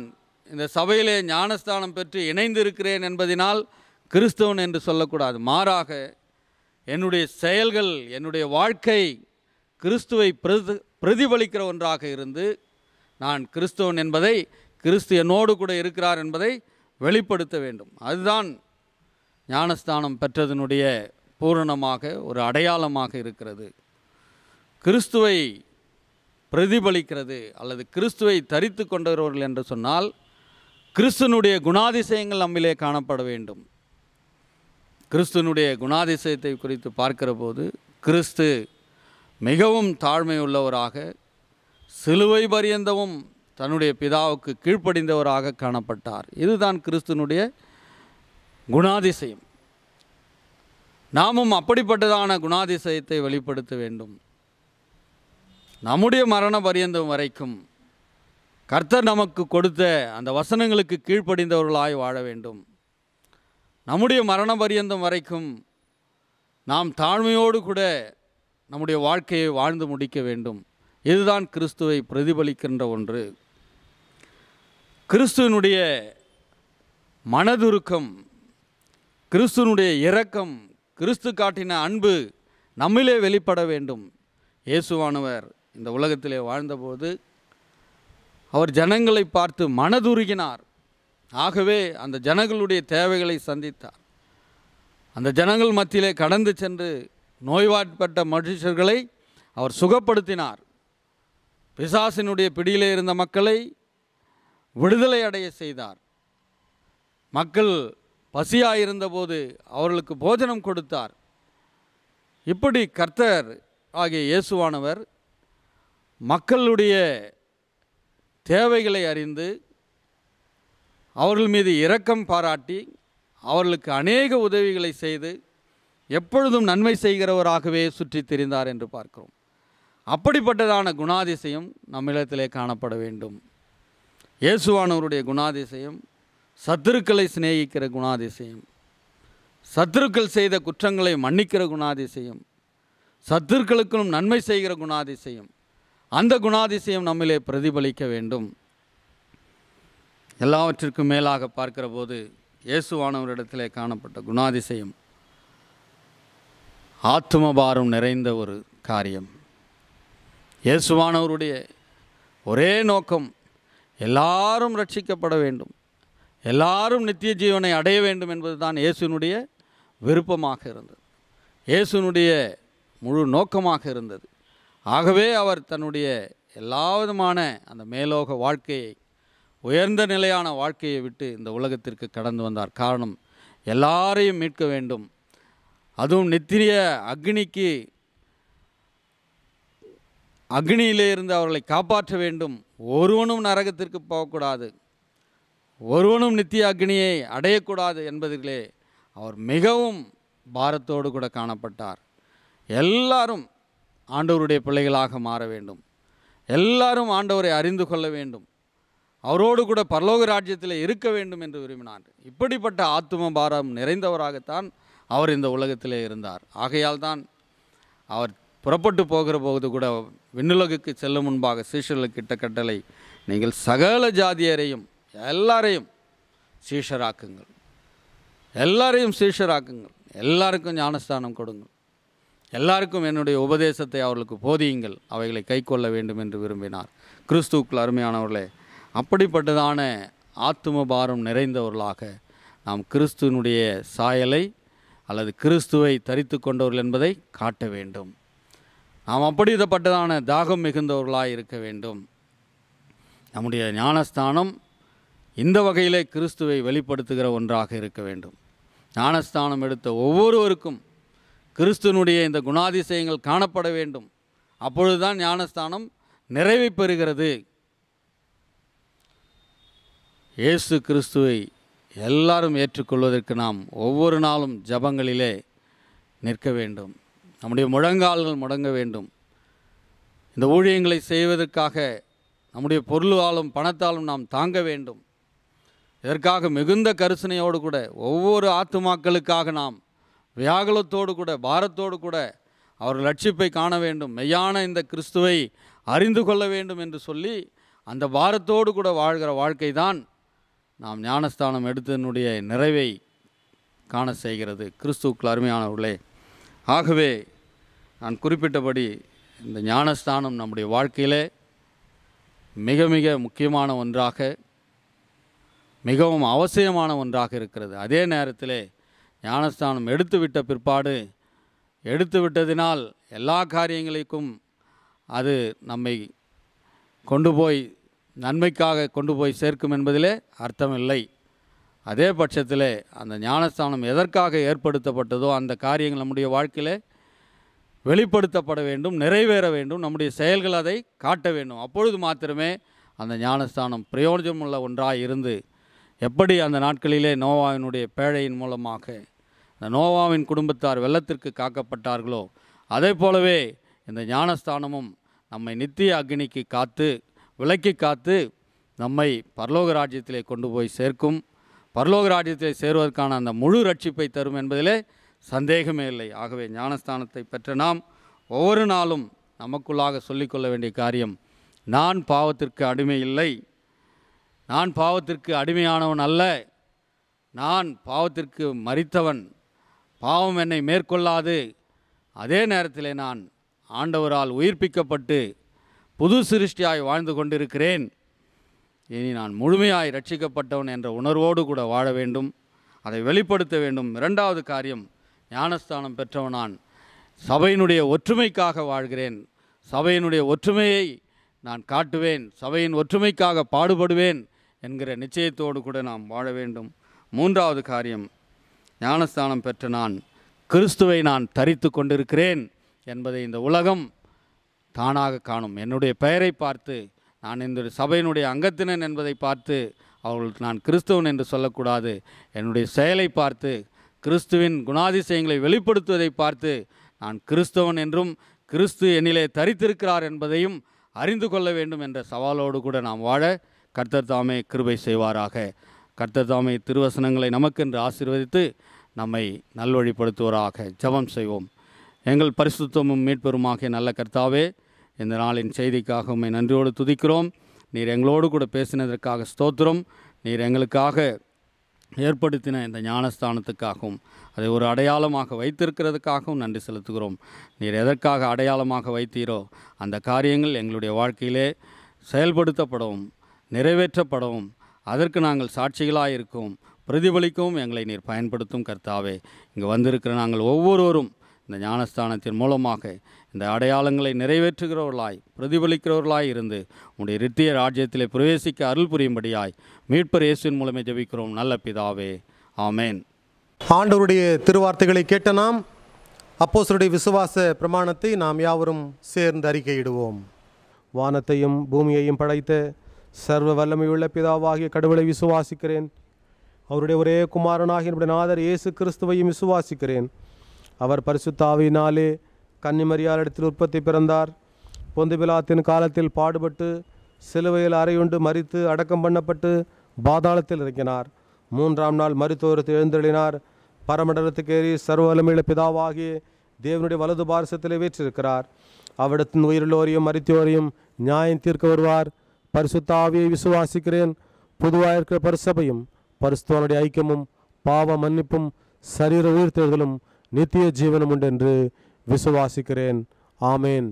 இந்த சபையிலே ஞானஸ்தானம் பெற்று இணைந்திருக்கிறேன் என்பதினால் கிறிஸ்தவன் என்று சொல்லக்கூடாது மாறாக என்னுடைய செயல்கள் என்னுடைய வாழ்க்கை கிறிஸ்துவை பிரதி பிரதிபலிக்கிற ஒன்றாக இருந்து நான் கிறிஸ்தவன் என்பதை கிறிஸ்து என்னோடு கூட இருக்கிறார் என்பதை வெளிப்படுத்த வேண்டும் அதுதான் ஞானஸ்தானம் பெற்றதனுடைய பூரணமாக ஒரு அடையாளமாக இருக்கிறது கிறிஸ்துவை பிரதிபலிக்கிறது அல்லது கிறிஸ்துவை தரித்து கொண்டவர்கள் என்று சொன்னால் கிறிஸ்துனுடைய குணாதிசயங்கள் நம்மிலே காணப்பட வேண்டும் கிறிஸ்துவனுடைய குணாதிசயத்தை குறித்து பார்க்கிற போது கிறிஸ்து மிகவும் தாழ்மையுள்ளவராக சிலுவை பரியந்தமும் தன்னுடைய பிதாவுக்கு கீழ்ப்படிந்தவராக காணப்பட்டார் இதுதான் கிறிஸ்துனுடைய குணாதிசயம் நாமும் அப்படிப்பட்டதான குணாதிசயத்தை வெளிப்படுத்த வேண்டும் நம்முடைய மரண பரியந்தம் வரைக்கும் கர்த்தர் நமக்கு கொடுத்த அந்த வசனங்களுக்கு கீழ்ப்படிந்தவர்களாய் வாழ வேண்டும் நம்முடைய மரண பரியந்தம் வரைக்கும் நாம் தாழ்மையோடு கூட நம்முடைய வாழ்க்கையை வாழ்ந்து முடிக்க வேண்டும் இதுதான் கிறிஸ்துவை பிரதிபலிக்கின்ற ஒன்று கிறிஸ்துவனுடைய மனதுருக்கம் கிறிஸ்துவனுடைய இரக்கம் கிறிஸ்து காட்டின அன்பு நம்மிலே வெளிப்பட வேண்டும் இயேசுவானவர் இந்த உலகத்திலே வாழ்ந்தபோது அவர் ஜனங்களை பார்த்து மனதுருகினார் ஆகவே அந்த ஜனங்களுடைய தேவைகளை சந்தித்தார் அந்த ஜனங்கள் மத்தியிலே கடந்து சென்று நோய்வாட்பட்ட மனுஷர்களை அவர் சுகப்படுத்தினார் பிசாசினுடைய பிடியிலே இருந்த மக்களை விடுதலை அடைய செய்தார் மக்கள் பசியாக இருந்தபோது அவர்களுக்கு போஜனம் கொடுத்தார் இப்படி கர்த்தர் ஆகிய இயேசுவானவர் மக்களுடைய தேவைகளை அறிந்து அவர்கள் மீது இரக்கம் பாராட்டி அவர்களுக்கு அநேக உதவிகளை செய்து எப்பொழுதும் நன்மை செய்கிறவராகவே சுற்றி தெரிந்தார் என்று பார்க்கிறோம் அப்படிப்பட்டதான குணாதிசயம் நம்மிடத்திலே காணப்பட வேண்டும் இயேசுவானவருடைய குணாதிசயம் சத்துருக்களை சிநேகிக்கிற குணாதிசயம் சத்துருக்கள் செய்த குற்றங்களை மன்னிக்கிற குணாதிசயம் சத்துருக்களுக்கும் நன்மை செய்கிற குணாதிசயம் அந்த குணாதிசயம் நம்மிலே பிரதிபலிக்க வேண்டும் எல்லாவற்றிற்கும் மேலாக பார்க்கிற போது இயேசுவானவரிடத்திலே காணப்பட்ட குணாதிசயம் ஆத்மபாரம் நிறைந்த ஒரு காரியம் இயேசுவானவருடைய ஒரே நோக்கம் எல்லாரும் ரட்சிக்கப்பட வேண்டும் எல்லாரும் நித்திய ஜீவனை அடைய வேண்டும் என்பது தான் இயேசுனுடைய விருப்பமாக இருந்தது இயேசுனுடைய முழு நோக்கமாக இருந்தது ஆகவே அவர் தன்னுடைய எல்லா விதமான அந்த மேலோக வாழ்க்கையை உயர்ந்த நிலையான வாழ்க்கையை விட்டு இந்த உலகத்திற்கு கடந்து வந்தார் காரணம் எல்லாரையும் மீட்க வேண்டும் அதுவும் நித்திரிய அக்னிக்கு அக்னியிலே இருந்து அவர்களை காப்பாற்ற வேண்டும் ஒருவனும் நரகத்திற்கு போகக்கூடாது ஒருவனும் நித்திய அக்னியை அடையக்கூடாது என்பதிலே அவர் மிகவும் பாரத்தோடு கூட காணப்பட்டார் எல்லாரும் ஆண்டவருடைய பிள்ளைகளாக மாற வேண்டும் எல்லாரும் ஆண்டவரை அறிந்து கொள்ள வேண்டும் அவரோடு கூட பரலோக ராஜ்யத்தில் இருக்க வேண்டும் என்று விரும்பினார் இப்படிப்பட்ட ஆத்தும பாரம் நிறைந்தவராகத்தான் அவர் இந்த உலகத்திலே இருந்தார் ஆகையால் தான் அவர் புறப்பட்டு போகிற போது கூட விண்ணுலகுக்கு செல்லும் முன்பாக சீஷர்களுக்கிட்ட கட்டளை நீங்கள் சகல ஜாதியரையும் எல்லாரையும் சீஷராக்குங்கள் எல்லாரையும் சீஷராக்குங்கள் எல்லாருக்கும் ஞானஸ்தானம் கொடுங்கள் எல்லாருக்கும் என்னுடைய உபதேசத்தை அவர்களுக்கு போதியுங்கள் அவைகளை கை வேண்டும் என்று விரும்பினார் கிறிஸ்துக்கள் அருமையானவர்களே அப்படிப்பட்டதான ஆத்தும பாரம் நிறைந்தவர்களாக நாம் கிறிஸ்துவனுடைய சாயலை அல்லது கிறிஸ்துவை தரித்து கொண்டவர்கள் என்பதை காட்ட வேண்டும் நாம் அப்படிப்பட்டதான தாகம் மிகுந்தவர்களாக இருக்க வேண்டும் நம்முடைய ஞானஸ்தானம் இந்த வகையிலே கிறிஸ்துவை வெளிப்படுத்துகிற ஒன்றாக இருக்க வேண்டும் ஞானஸ்தானம் எடுத்த ஒவ்வொருவருக்கும் கிறிஸ்துவனுடைய இந்த குணாதிசயங்கள் காணப்பட வேண்டும் அப்பொழுதுதான் ஞானஸ்தானம் நிறைவை பெறுகிறது இயேசு கிறிஸ்துவை எல்லாரும் ஏற்றுக்கொள்வதற்கு நாம் ஒவ்வொரு நாளும் ஜபங்களிலே நிற்க வேண்டும் நம்முடைய முழங்கால்கள் முடங்க வேண்டும் இந்த ஊழியங்களை செய்வதற்காக நம்முடைய பொருளாலும் பணத்தாலும் நாம் தாங்க வேண்டும் இதற்காக மிகுந்த கரிசனையோடு கூட ஒவ்வொரு ஆத்துமாக்களுக்காக நாம் வியாகுலத்தோடு கூட பாரத்தோடு கூட அவர் லட்சிப்பை காண வேண்டும் மெய்யான இந்த கிறிஸ்துவை அறிந்து கொள்ள வேண்டும் என்று சொல்லி அந்த பாரத்தோடு கூட வாழ்கிற வாழ்க்கை தான் நாம் ஞானஸ்தானம் எடுத்ததனுடைய நிறைவை காண செய்கிறது கிறிஸ்துக்கள் அருமையானவர்களே ஆகவே நான் குறிப்பிட்டபடி இந்த ஞானஸ்தானம் நம்முடைய வாழ்க்கையிலே மிக மிக முக்கியமான ஒன்றாக மிகவும் அவசியமான ஒன்றாக இருக்கிறது அதே நேரத்தில் ஞானஸ்தானம் எடுத்துவிட்ட பிற்பாடு எடுத்துவிட்டதினால் எல்லா காரியங்களுக்கும் அது நம்மை கொண்டு போய் நன்மைக்காக கொண்டு போய் சேர்க்கும் என்பதிலே அர்த்தமில்லை அதே பட்சத்தில் அந்த ஞானஸ்தானம் எதற்காக ஏற்படுத்தப்பட்டதோ அந்த காரியங்கள் நம்முடைய வாழ்க்கையில் வெளிப்படுத்தப்பட வேண்டும் நிறைவேற வேண்டும் நம்முடைய செயல்கள் அதை காட்ட வேண்டும் அப்பொழுது மாத்திரமே அந்த ஞானஸ்தானம் பிரயோஜனமுள்ள ஒன்றாக இருந்து எப்படி அந்த நாட்களிலே நோவாவினுடைய பேழையின் மூலமாக இந்த நோவாவின் குடும்பத்தார் வெள்ளத்திற்கு காக்கப்பட்டார்களோ அதே போலவே இந்த ஞானஸ்தானமும் நம்மை நித்திய அக்னிக்கு காத்து விலக்கி காத்து நம்மை பரலோக ராஜ்யத்திலே கொண்டு போய் சேர்க்கும் பரலோக ராஜ்யத்திலே சேருவதற்கான அந்த முழு ரட்சிப்பை தரும் என்பதிலே சந்தேகமே இல்லை ஆகவே ஞானஸ்தானத்தை பெற்ற நாம் ஒவ்வொரு நாளும் நமக்குள்ளாக சொல்லிக்கொள்ள வேண்டிய காரியம் நான் பாவத்திற்கு அடிமை இல்லை நான் பாவத்திற்கு அடிமையானவன் அல்ல நான் பாவத்திற்கு மறித்தவன் பாவம் என்னை மேற்கொள்ளாது அதே நேரத்தில் நான் ஆண்டவரால் உயிர்ப்பிக்கப்பட்டு புது சிருஷ்டியாய் வாழ்ந்து கொண்டிருக்கிறேன் இனி நான் முழுமையாய் ரட்சிக்கப்பட்டவன் என்ற உணர்வோடு கூட வாழ வேண்டும் அதை வெளிப்படுத்த வேண்டும் இரண்டாவது காரியம் ஞானஸ்தானம் பெற்றவனான் சபையினுடைய ஒற்றுமைக்காக வாழ்கிறேன் சபையினுடைய ஒற்றுமையை நான் காட்டுவேன் சபையின் ஒற்றுமைக்காக பாடுபடுவேன் என்கிற நிச்சயத்தோடு கூட நாம் வாழ வேண்டும் மூன்றாவது காரியம் ஞானஸ்தானம் பெற்ற நான் கிறிஸ்துவை நான் தரித்து கொண்டிருக்கிறேன் என்பதை இந்த உலகம் தானாக காணும் என்னுடைய பெயரை பார்த்து நான் இந்த சபையினுடைய அங்கத்தினன் என்பதை பார்த்து அவர்களுக்கு நான் கிறிஸ்தவன் என்று சொல்லக்கூடாது என்னுடைய செயலை பார்த்து கிறிஸ்துவின் குணாதிசயங்களை வெளிப்படுத்துவதை பார்த்து நான் கிறிஸ்தவன் என்றும் கிறிஸ்து என்னிலே தரித்திருக்கிறார் என்பதையும் அறிந்து கொள்ள வேண்டும் என்ற சவாலோடு கூட நாம் வாழ கர்த்தர் தாமே கிருபை செய்வாராக கர்த்தர் தாமே திருவசனங்களை நமக்கென்று ஆசீர்வதித்து நம்மை நல்வழிப்படுத்துவராக ஜபம் செய்வோம் எங்கள் பரிசுத்தமும் மீட்பெருமாகிய நல்ல கர்த்தாவே இந்த நாளின் செய்திக்காக உண்மை நன்றியோடு துதிக்கிறோம் நீர் எங்களோடு கூட பேசினதற்காக ஸ்தோத்திரம் நீர் எங்களுக்காக ஏற்படுத்தின இந்த ஞானஸ்தானத்துக்காகவும் அதை ஒரு அடையாளமாக வைத்திருக்கிறதுக்காகவும் நன்றி செலுத்துகிறோம் நீர் எதற்காக அடையாளமாக வைத்தீரோ அந்த காரியங்கள் எங்களுடைய வாழ்க்கையிலே செயல்படுத்தப்படவும் நிறைவேற்றப்படவும் அதற்கு நாங்கள் சாட்சிகளாக இருக்கும் பிரதிபலிக்கவும் எங்களை நீர் பயன்படுத்தும் கர்த்தாவே இங்கே வந்திருக்கிற நாங்கள் ஒவ்வொருவரும் இந்த ஞானஸ்தானத்தின் மூலமாக இந்த அடையாளங்களை நிறைவேற்றுகிறவர்களாய் பிரதிபலிக்கிறவர்களாய் இருந்து உடைய ரித்திய ராஜ்யத்திலே பிரவேசிக்க அருள் புரியும்படியாய் மீட்பர் இயேசுவின் மூலமே ஜபிக்கிறோம் நல்ல பிதாவே ஆமேன் ஆண்டவருடைய திருவார்த்தைகளை கேட்ட நாம் அப்போசருடைய விசுவாச பிரமாணத்தை நாம் யாவரும் சேர்ந்து அறிக்கையிடுவோம் வானத்தையும் பூமியையும் படைத்த சர்வ வல்லமையுள்ள பிதாவாகிய கடவுளை விசுவாசிக்கிறேன் அவருடைய ஒரே குமாரனாகிய நாதர் இயேசு கிறிஸ்துவையும் விசுவாசிக்கிறேன் அவர் பரிசுத்தாவினாலே கன்னிமரியாளிடத்தில் உற்பத்தி பிறந்தார் பொந்துபிலாத்தின் காலத்தில் பாடுபட்டு சிலுவையில் அறையுண்டு மறித்து அடக்கம் பண்ணப்பட்டு பாதாளத்தில் இறங்கினார் மூன்றாம் நாள் மருத்துவரத்து எழுந்தெழினார் பரமண்டலத்துக்கேறி சர்வ வலிமையில பிதாவாகி தேவனுடைய வலது பாரசத்திலே வீற்றிருக்கிறார் அவரிடத்தின் உயிருள்ளோரையும் மருத்துவரையும் நியாயம் தீர்க்க வருவார் பரிசுத்தாவியை விசுவாசிக்கிறேன் பொதுவாக இருக்கிற பரிசபையும் பரிசுத்தவனுடைய ஐக்கியமும் பாவ மன்னிப்பும் சரீர உயிர் தேர்தலும் நித்திய ஜீவனம் உண்டு என்று விசுவாசிக்கிறேன் ஆமேன்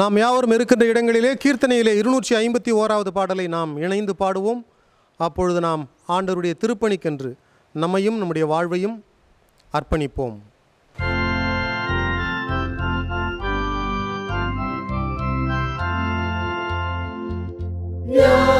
நாம் யாவரும் இருக்கின்ற இடங்களிலே கீர்த்தனையிலே இருநூற்றி ஐம்பத்தி ஓராவது பாடலை நாம் இணைந்து பாடுவோம் அப்பொழுது நாம் ஆண்டருடைய திருப்பணிக்கென்று நம்மையும் நம்முடைய வாழ்வையும் அர்ப்பணிப்போம் Yeah.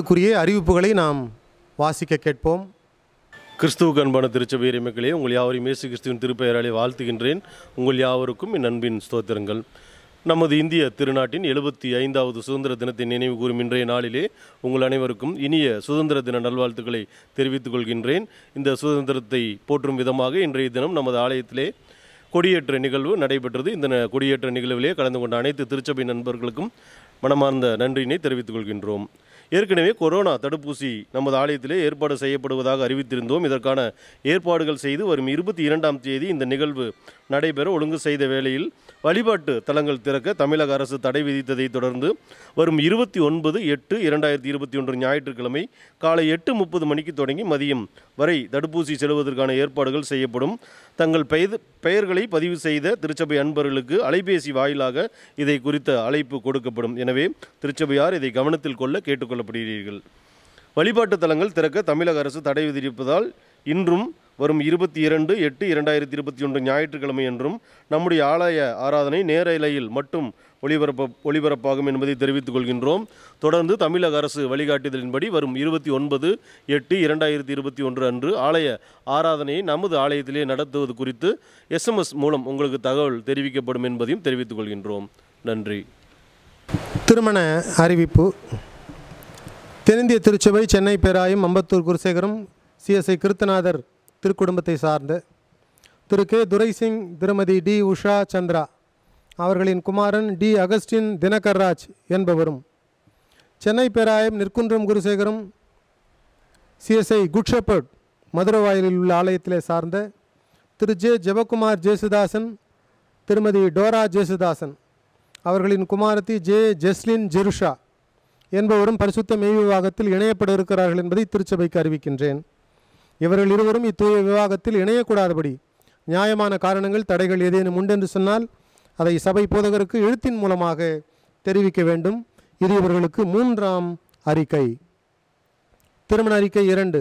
நாளுக்குரிய அறிவிப்புகளை நாம் வாசிக்க கேட்போம் கிறிஸ்துவ கண்பான திருச்சபை மக்களே உங்கள் யாவரையும் இயேசு கிறிஸ்துவின் திருப்பெயராலே வாழ்த்துகின்றேன் உங்கள் யாவருக்கும் என் அன்பின் ஸ்தோத்திரங்கள் நமது இந்திய திருநாட்டின் எழுபத்தி ஐந்தாவது சுதந்திர தினத்தை நினைவு கூறும் இன்றைய நாளிலே உங்கள் அனைவருக்கும் இனிய சுதந்திர தின நல்வாழ்த்துக்களை தெரிவித்துக் கொள்கின்றேன் இந்த சுதந்திரத்தை போற்றும் விதமாக இன்றைய தினம் நமது ஆலயத்திலே கொடியேற்ற நிகழ்வு நடைபெற்றது இந்த கொடியேற்ற நிகழ்விலே கலந்து கொண்ட அனைத்து திருச்சபை நண்பர்களுக்கும் மனமார்ந்த நன்றியினை தெரிவித்துக் கொள்கின்றோம் ஏற்கனவே கொரோனா தடுப்பூசி நமது ஆலயத்திலே ஏற்பாடு செய்யப்படுவதாக அறிவித்திருந்தோம் இதற்கான ஏற்பாடுகள் செய்து வரும் இருபத்தி இரண்டாம் தேதி இந்த நிகழ்வு நடைபெற ஒழுங்கு செய்த வேளையில் வழிபாட்டு தலங்கள் திறக்க தமிழக அரசு தடை விதித்ததை தொடர்ந்து வரும் இருபத்தி ஒன்பது எட்டு இரண்டாயிரத்தி இருபத்தி ஒன்று ஞாயிற்றுக்கிழமை காலை எட்டு முப்பது மணிக்கு தொடங்கி மதியம் வரை தடுப்பூசி செல்வதற்கான ஏற்பாடுகள் செய்யப்படும் தங்கள் பெயர் பெயர்களை பதிவு செய்த திருச்சபை அன்பர்களுக்கு அலைபேசி வாயிலாக இதை குறித்த அழைப்பு கொடுக்கப்படும் எனவே திருச்சபையார் இதை கவனத்தில் கொள்ள கேட்டுக்கொள்ளப்படுகிறீர்கள் வழிபாட்டு தலங்கள் திறக்க தமிழக அரசு தடை விதிப்பதால் இன்றும் வரும் இருபத்தி இரண்டு எட்டு இரண்டாயிரத்தி இருபத்தி ஒன்று ஞாயிற்றுக்கிழமை என்றும் நம்முடைய ஆலய ஆராதனை நேரலையில் மட்டும் ஒளிபரப்ப ஒளிபரப்பாகும் என்பதை தெரிவித்துக் கொள்கின்றோம் தொடர்ந்து தமிழக அரசு வழிகாட்டுதலின்படி வரும் இருபத்தி ஒன்பது எட்டு இரண்டாயிரத்தி இருபத்தி ஒன்று அன்று ஆலய ஆராதனையை நமது ஆலயத்திலே நடத்துவது குறித்து எஸ்எம்எஸ் மூலம் உங்களுக்கு தகவல் தெரிவிக்கப்படும் என்பதையும் தெரிவித்துக் கொள்கின்றோம் நன்றி திருமண அறிவிப்பு தென்னிந்திய திருச்சபை சென்னை பேராயம் அம்பத்தூர் குருசேகரம் சிஎஸ்ஐ கிருத்தநாதர் திருக்குடும்பத்தை சார்ந்து திரு கே துரைசிங் திருமதி டி உஷா சந்திரா அவர்களின் குமாரன் டி அகஸ்டின் தினகர்ராஜ் என்பவரும் சென்னை பேராயம் நிற்குன்றம் குருசேகரம் சிஎஸ்ஐ குட்ஷெப்பர்ட் மதுரவாயிலில் உள்ள ஆலயத்திலே சார்ந்த திரு ஜே ஜெபகுமார் ஜேசுதாசன் திருமதி டோரா ஜேசுதாசன் அவர்களின் குமாரத்தி ஜே ஜெஸ்லின் ஜெருஷா என்பவரும் பரிசுத்த விவாகத்தில் இணையப்பட இருக்கிறார்கள் என்பதை திருச்சபைக்கு அறிவிக்கின்றேன் இவர்கள் இருவரும் இத்தூய விவாகத்தில் இணையக்கூடாதபடி நியாயமான காரணங்கள் தடைகள் ஏதேனும் உண்டென்று சொன்னால் அதை சபை போதகருக்கு எழுத்தின் மூலமாக தெரிவிக்க வேண்டும் இது இவர்களுக்கு மூன்றாம் அறிக்கை திருமண அறிக்கை இரண்டு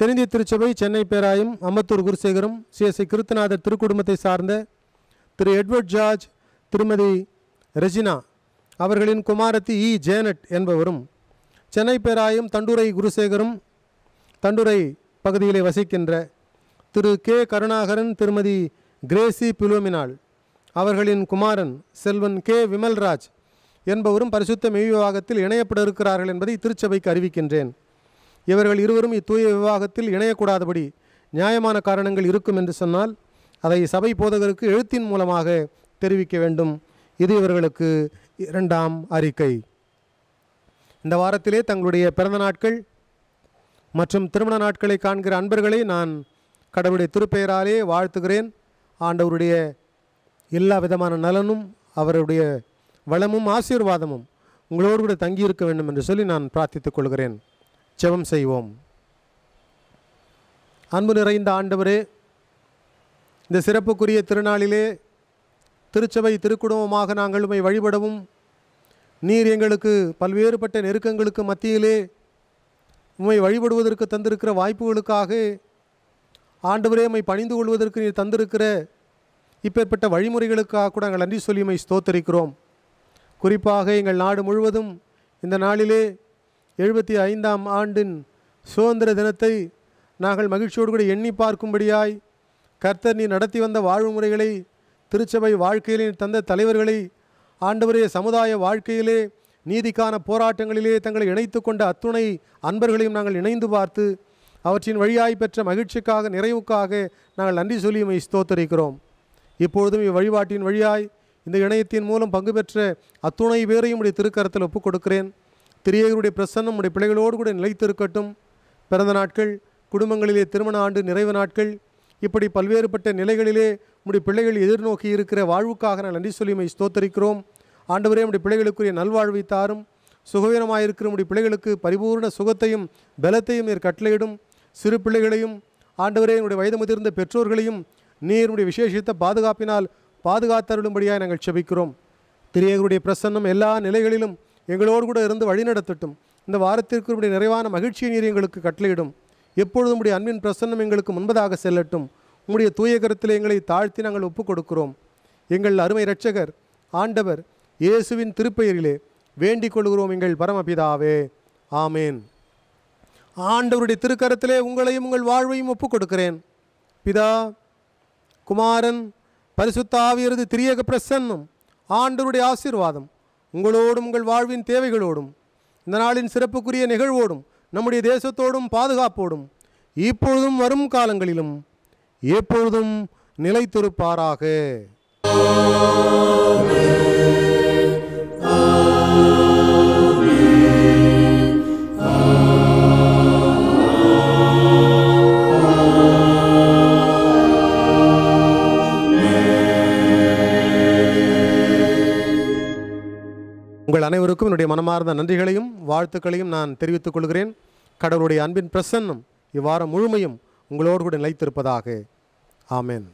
தெரிந்திய திருச்சபை சென்னை பேராயும் அம்பத்தூர் குருசேகரும் சிஎஸ்ஐ கிருத்தநாதர் திருக்குடும்பத்தை சார்ந்த Thiru Edward George Thirumathi Regina அவர்களின் குமாரத்தி இ ஜேனட் என்பவரும் சென்னை பேராயும் தண்டுரை குருசேகரும் தண்டுரை பகுதியிலே வசிக்கின்ற திரு கே கருணாகரன் திருமதி கிரேசி பிலோமினால் அவர்களின் குமாரன் செல்வன் கே விமல்ராஜ் என்பவரும் பரிசுத்த மெய் விவாகத்தில் இணையப்பட இருக்கிறார்கள் என்பதை திருச்சபைக்கு அறிவிக்கின்றேன் இவர்கள் இருவரும் இத்தூய விவாகத்தில் இணையக்கூடாதபடி நியாயமான காரணங்கள் இருக்கும் என்று சொன்னால் அதை சபை போதகருக்கு எழுத்தின் மூலமாக தெரிவிக்க வேண்டும் இது இவர்களுக்கு இரண்டாம் அறிக்கை இந்த வாரத்திலே தங்களுடைய பிறந்த நாட்கள் மற்றும் திருமண நாட்களை காண்கிற அன்பர்களை நான் கடவுளுடைய திருப்பெயராலே வாழ்த்துகிறேன் ஆண்டவருடைய எல்லா விதமான நலனும் அவருடைய வளமும் ஆசீர்வாதமும் உங்களோடு கூட தங்கியிருக்க வேண்டும் என்று சொல்லி நான் பிரார்த்தித்துக் கொள்கிறேன் ஜெபம் செய்வோம் அன்பு நிறைந்த ஆண்டவரே இந்த சிறப்புக்குரிய திருநாளிலே திருச்சபை திருக்குடும்பமாக நாங்கள் உண்மை வழிபடவும் நீர் எங்களுக்கு பல்வேறுபட்ட நெருக்கங்களுக்கு மத்தியிலே உம்மை வழிபடுவதற்கு தந்திருக்கிற வாய்ப்புகளுக்காக ஆண்டவரே உம்மை பணிந்து கொள்வதற்கு நீர் தந்திருக்கிற இப்பேற்பட்ட வழிமுறைகளுக்காக கூட நாங்கள் நன்றி சொல்லி உம்மை ஸ்தோத்தரிக்கிறோம் குறிப்பாக எங்கள் நாடு முழுவதும் இந்த நாளிலே எழுபத்தி ஐந்தாம் ஆண்டின் சுதந்திர தினத்தை நாங்கள் மகிழ்ச்சியோடு கூட எண்ணி பார்க்கும்படியாய் கர்த்தர் நீ நடத்தி வந்த வாழ்வு முறைகளை திருச்சபை வாழ்க்கையிலே தந்த தலைவர்களை ஆண்டவரே சமுதாய வாழ்க்கையிலே நீதிக்கான போராட்டங்களிலே தங்களை இணைத்து கொண்ட அத்துணை அன்பர்களையும் நாங்கள் இணைந்து பார்த்து அவற்றின் வழியாய் பெற்ற மகிழ்ச்சிக்காக நிறைவுக்காக நாங்கள் நன்றி சொல்லி ஸ்தோத்தரிக்கிறோம் இப்பொழுதும் இவ்வழிபாட்டின் வழியாய் இந்த இணையத்தின் மூலம் பங்கு பெற்ற அத்துணை பேரையும் உடைய திருக்கரத்தில் ஒப்புக் கொடுக்கிறேன் திரியகருடைய பிரசன்னம் உடைய பிள்ளைகளோடு கூட நிலைத்திருக்கட்டும் பிறந்த நாட்கள் குடும்பங்களிலே திருமண ஆண்டு நிறைவு நாட்கள் இப்படி பல்வேறுபட்ட நிலைகளிலே உடைய பிள்ளைகள் எதிர்நோக்கி இருக்கிற வாழ்வுக்காக நான் நன்றி சொல்லியுமை ஸ்தோத்தரிக்கிறோம் ஆண்டவரே நம்முடைய பிள்ளைகளுக்குரிய நல்வாழ்வை தாரும் சுகவீனமாயிருக்கிற நம்முடைய பிள்ளைகளுக்கு பரிபூர்ண சுகத்தையும் பலத்தையும் நீர் கட்டளையிடும் சிறு பிள்ளைகளையும் ஆண்டவரே என்னுடைய வயது முதிர்ந்த பெற்றோர்களையும் நீருடைய விசேஷத்தை பாதுகாப்பினால் பாதுகாத்தருளும்படியாக நாங்கள் செபிக்கிறோம் திரியகருடைய பிரசன்னம் எல்லா நிலைகளிலும் எங்களோடு கூட இருந்து வழிநடத்தட்டும் இந்த வாரத்திற்கு உடைய நிறைவான மகிழ்ச்சியை நீர் எங்களுக்கு கட்டளையிடும் எப்பொழுதும் உடைய அன்பின் பிரசன்னம் எங்களுக்கு முன்பதாக செல்லட்டும் உங்களுடைய தூய கருத்தில் எங்களை தாழ்த்தி நாங்கள் ஒப்புக் கொடுக்கிறோம் எங்கள் அருமை இரட்சகர் ஆண்டவர் இயேசுவின் திருப்பெயரிலே வேண்டிக் கொள்கிறோம் எங்கள் பரமபிதாவே ஆமேன் ஆண்டவருடைய திருக்கரத்திலே உங்களையும் உங்கள் வாழ்வையும் ஒப்புக் கொடுக்கிறேன் பிதா குமாரன் பரிசுத்த ஆவியரது திரியக பிரசன்னம் ஆண்டவருடைய ஆசீர்வாதம் உங்களோடும் உங்கள் வாழ்வின் தேவைகளோடும் இந்த நாளின் சிறப்புக்குரிய நிகழ்வோடும் நம்முடைய தேசத்தோடும் பாதுகாப்போடும் இப்பொழுதும் வரும் காலங்களிலும் எப்பொழுதும் நிலைத்திருப்பாராக உங்கள் அனைவருக்கும் என்னுடைய மனமார்ந்த நன்றிகளையும் வாழ்த்துக்களையும் நான் தெரிவித்துக் கொள்கிறேன் கடவுளுடைய அன்பின் பிரசன்னம் இவ்வாரம் முழுமையும் உங்களோடு கூட நிலைத்திருப்பதாக ஆமேன்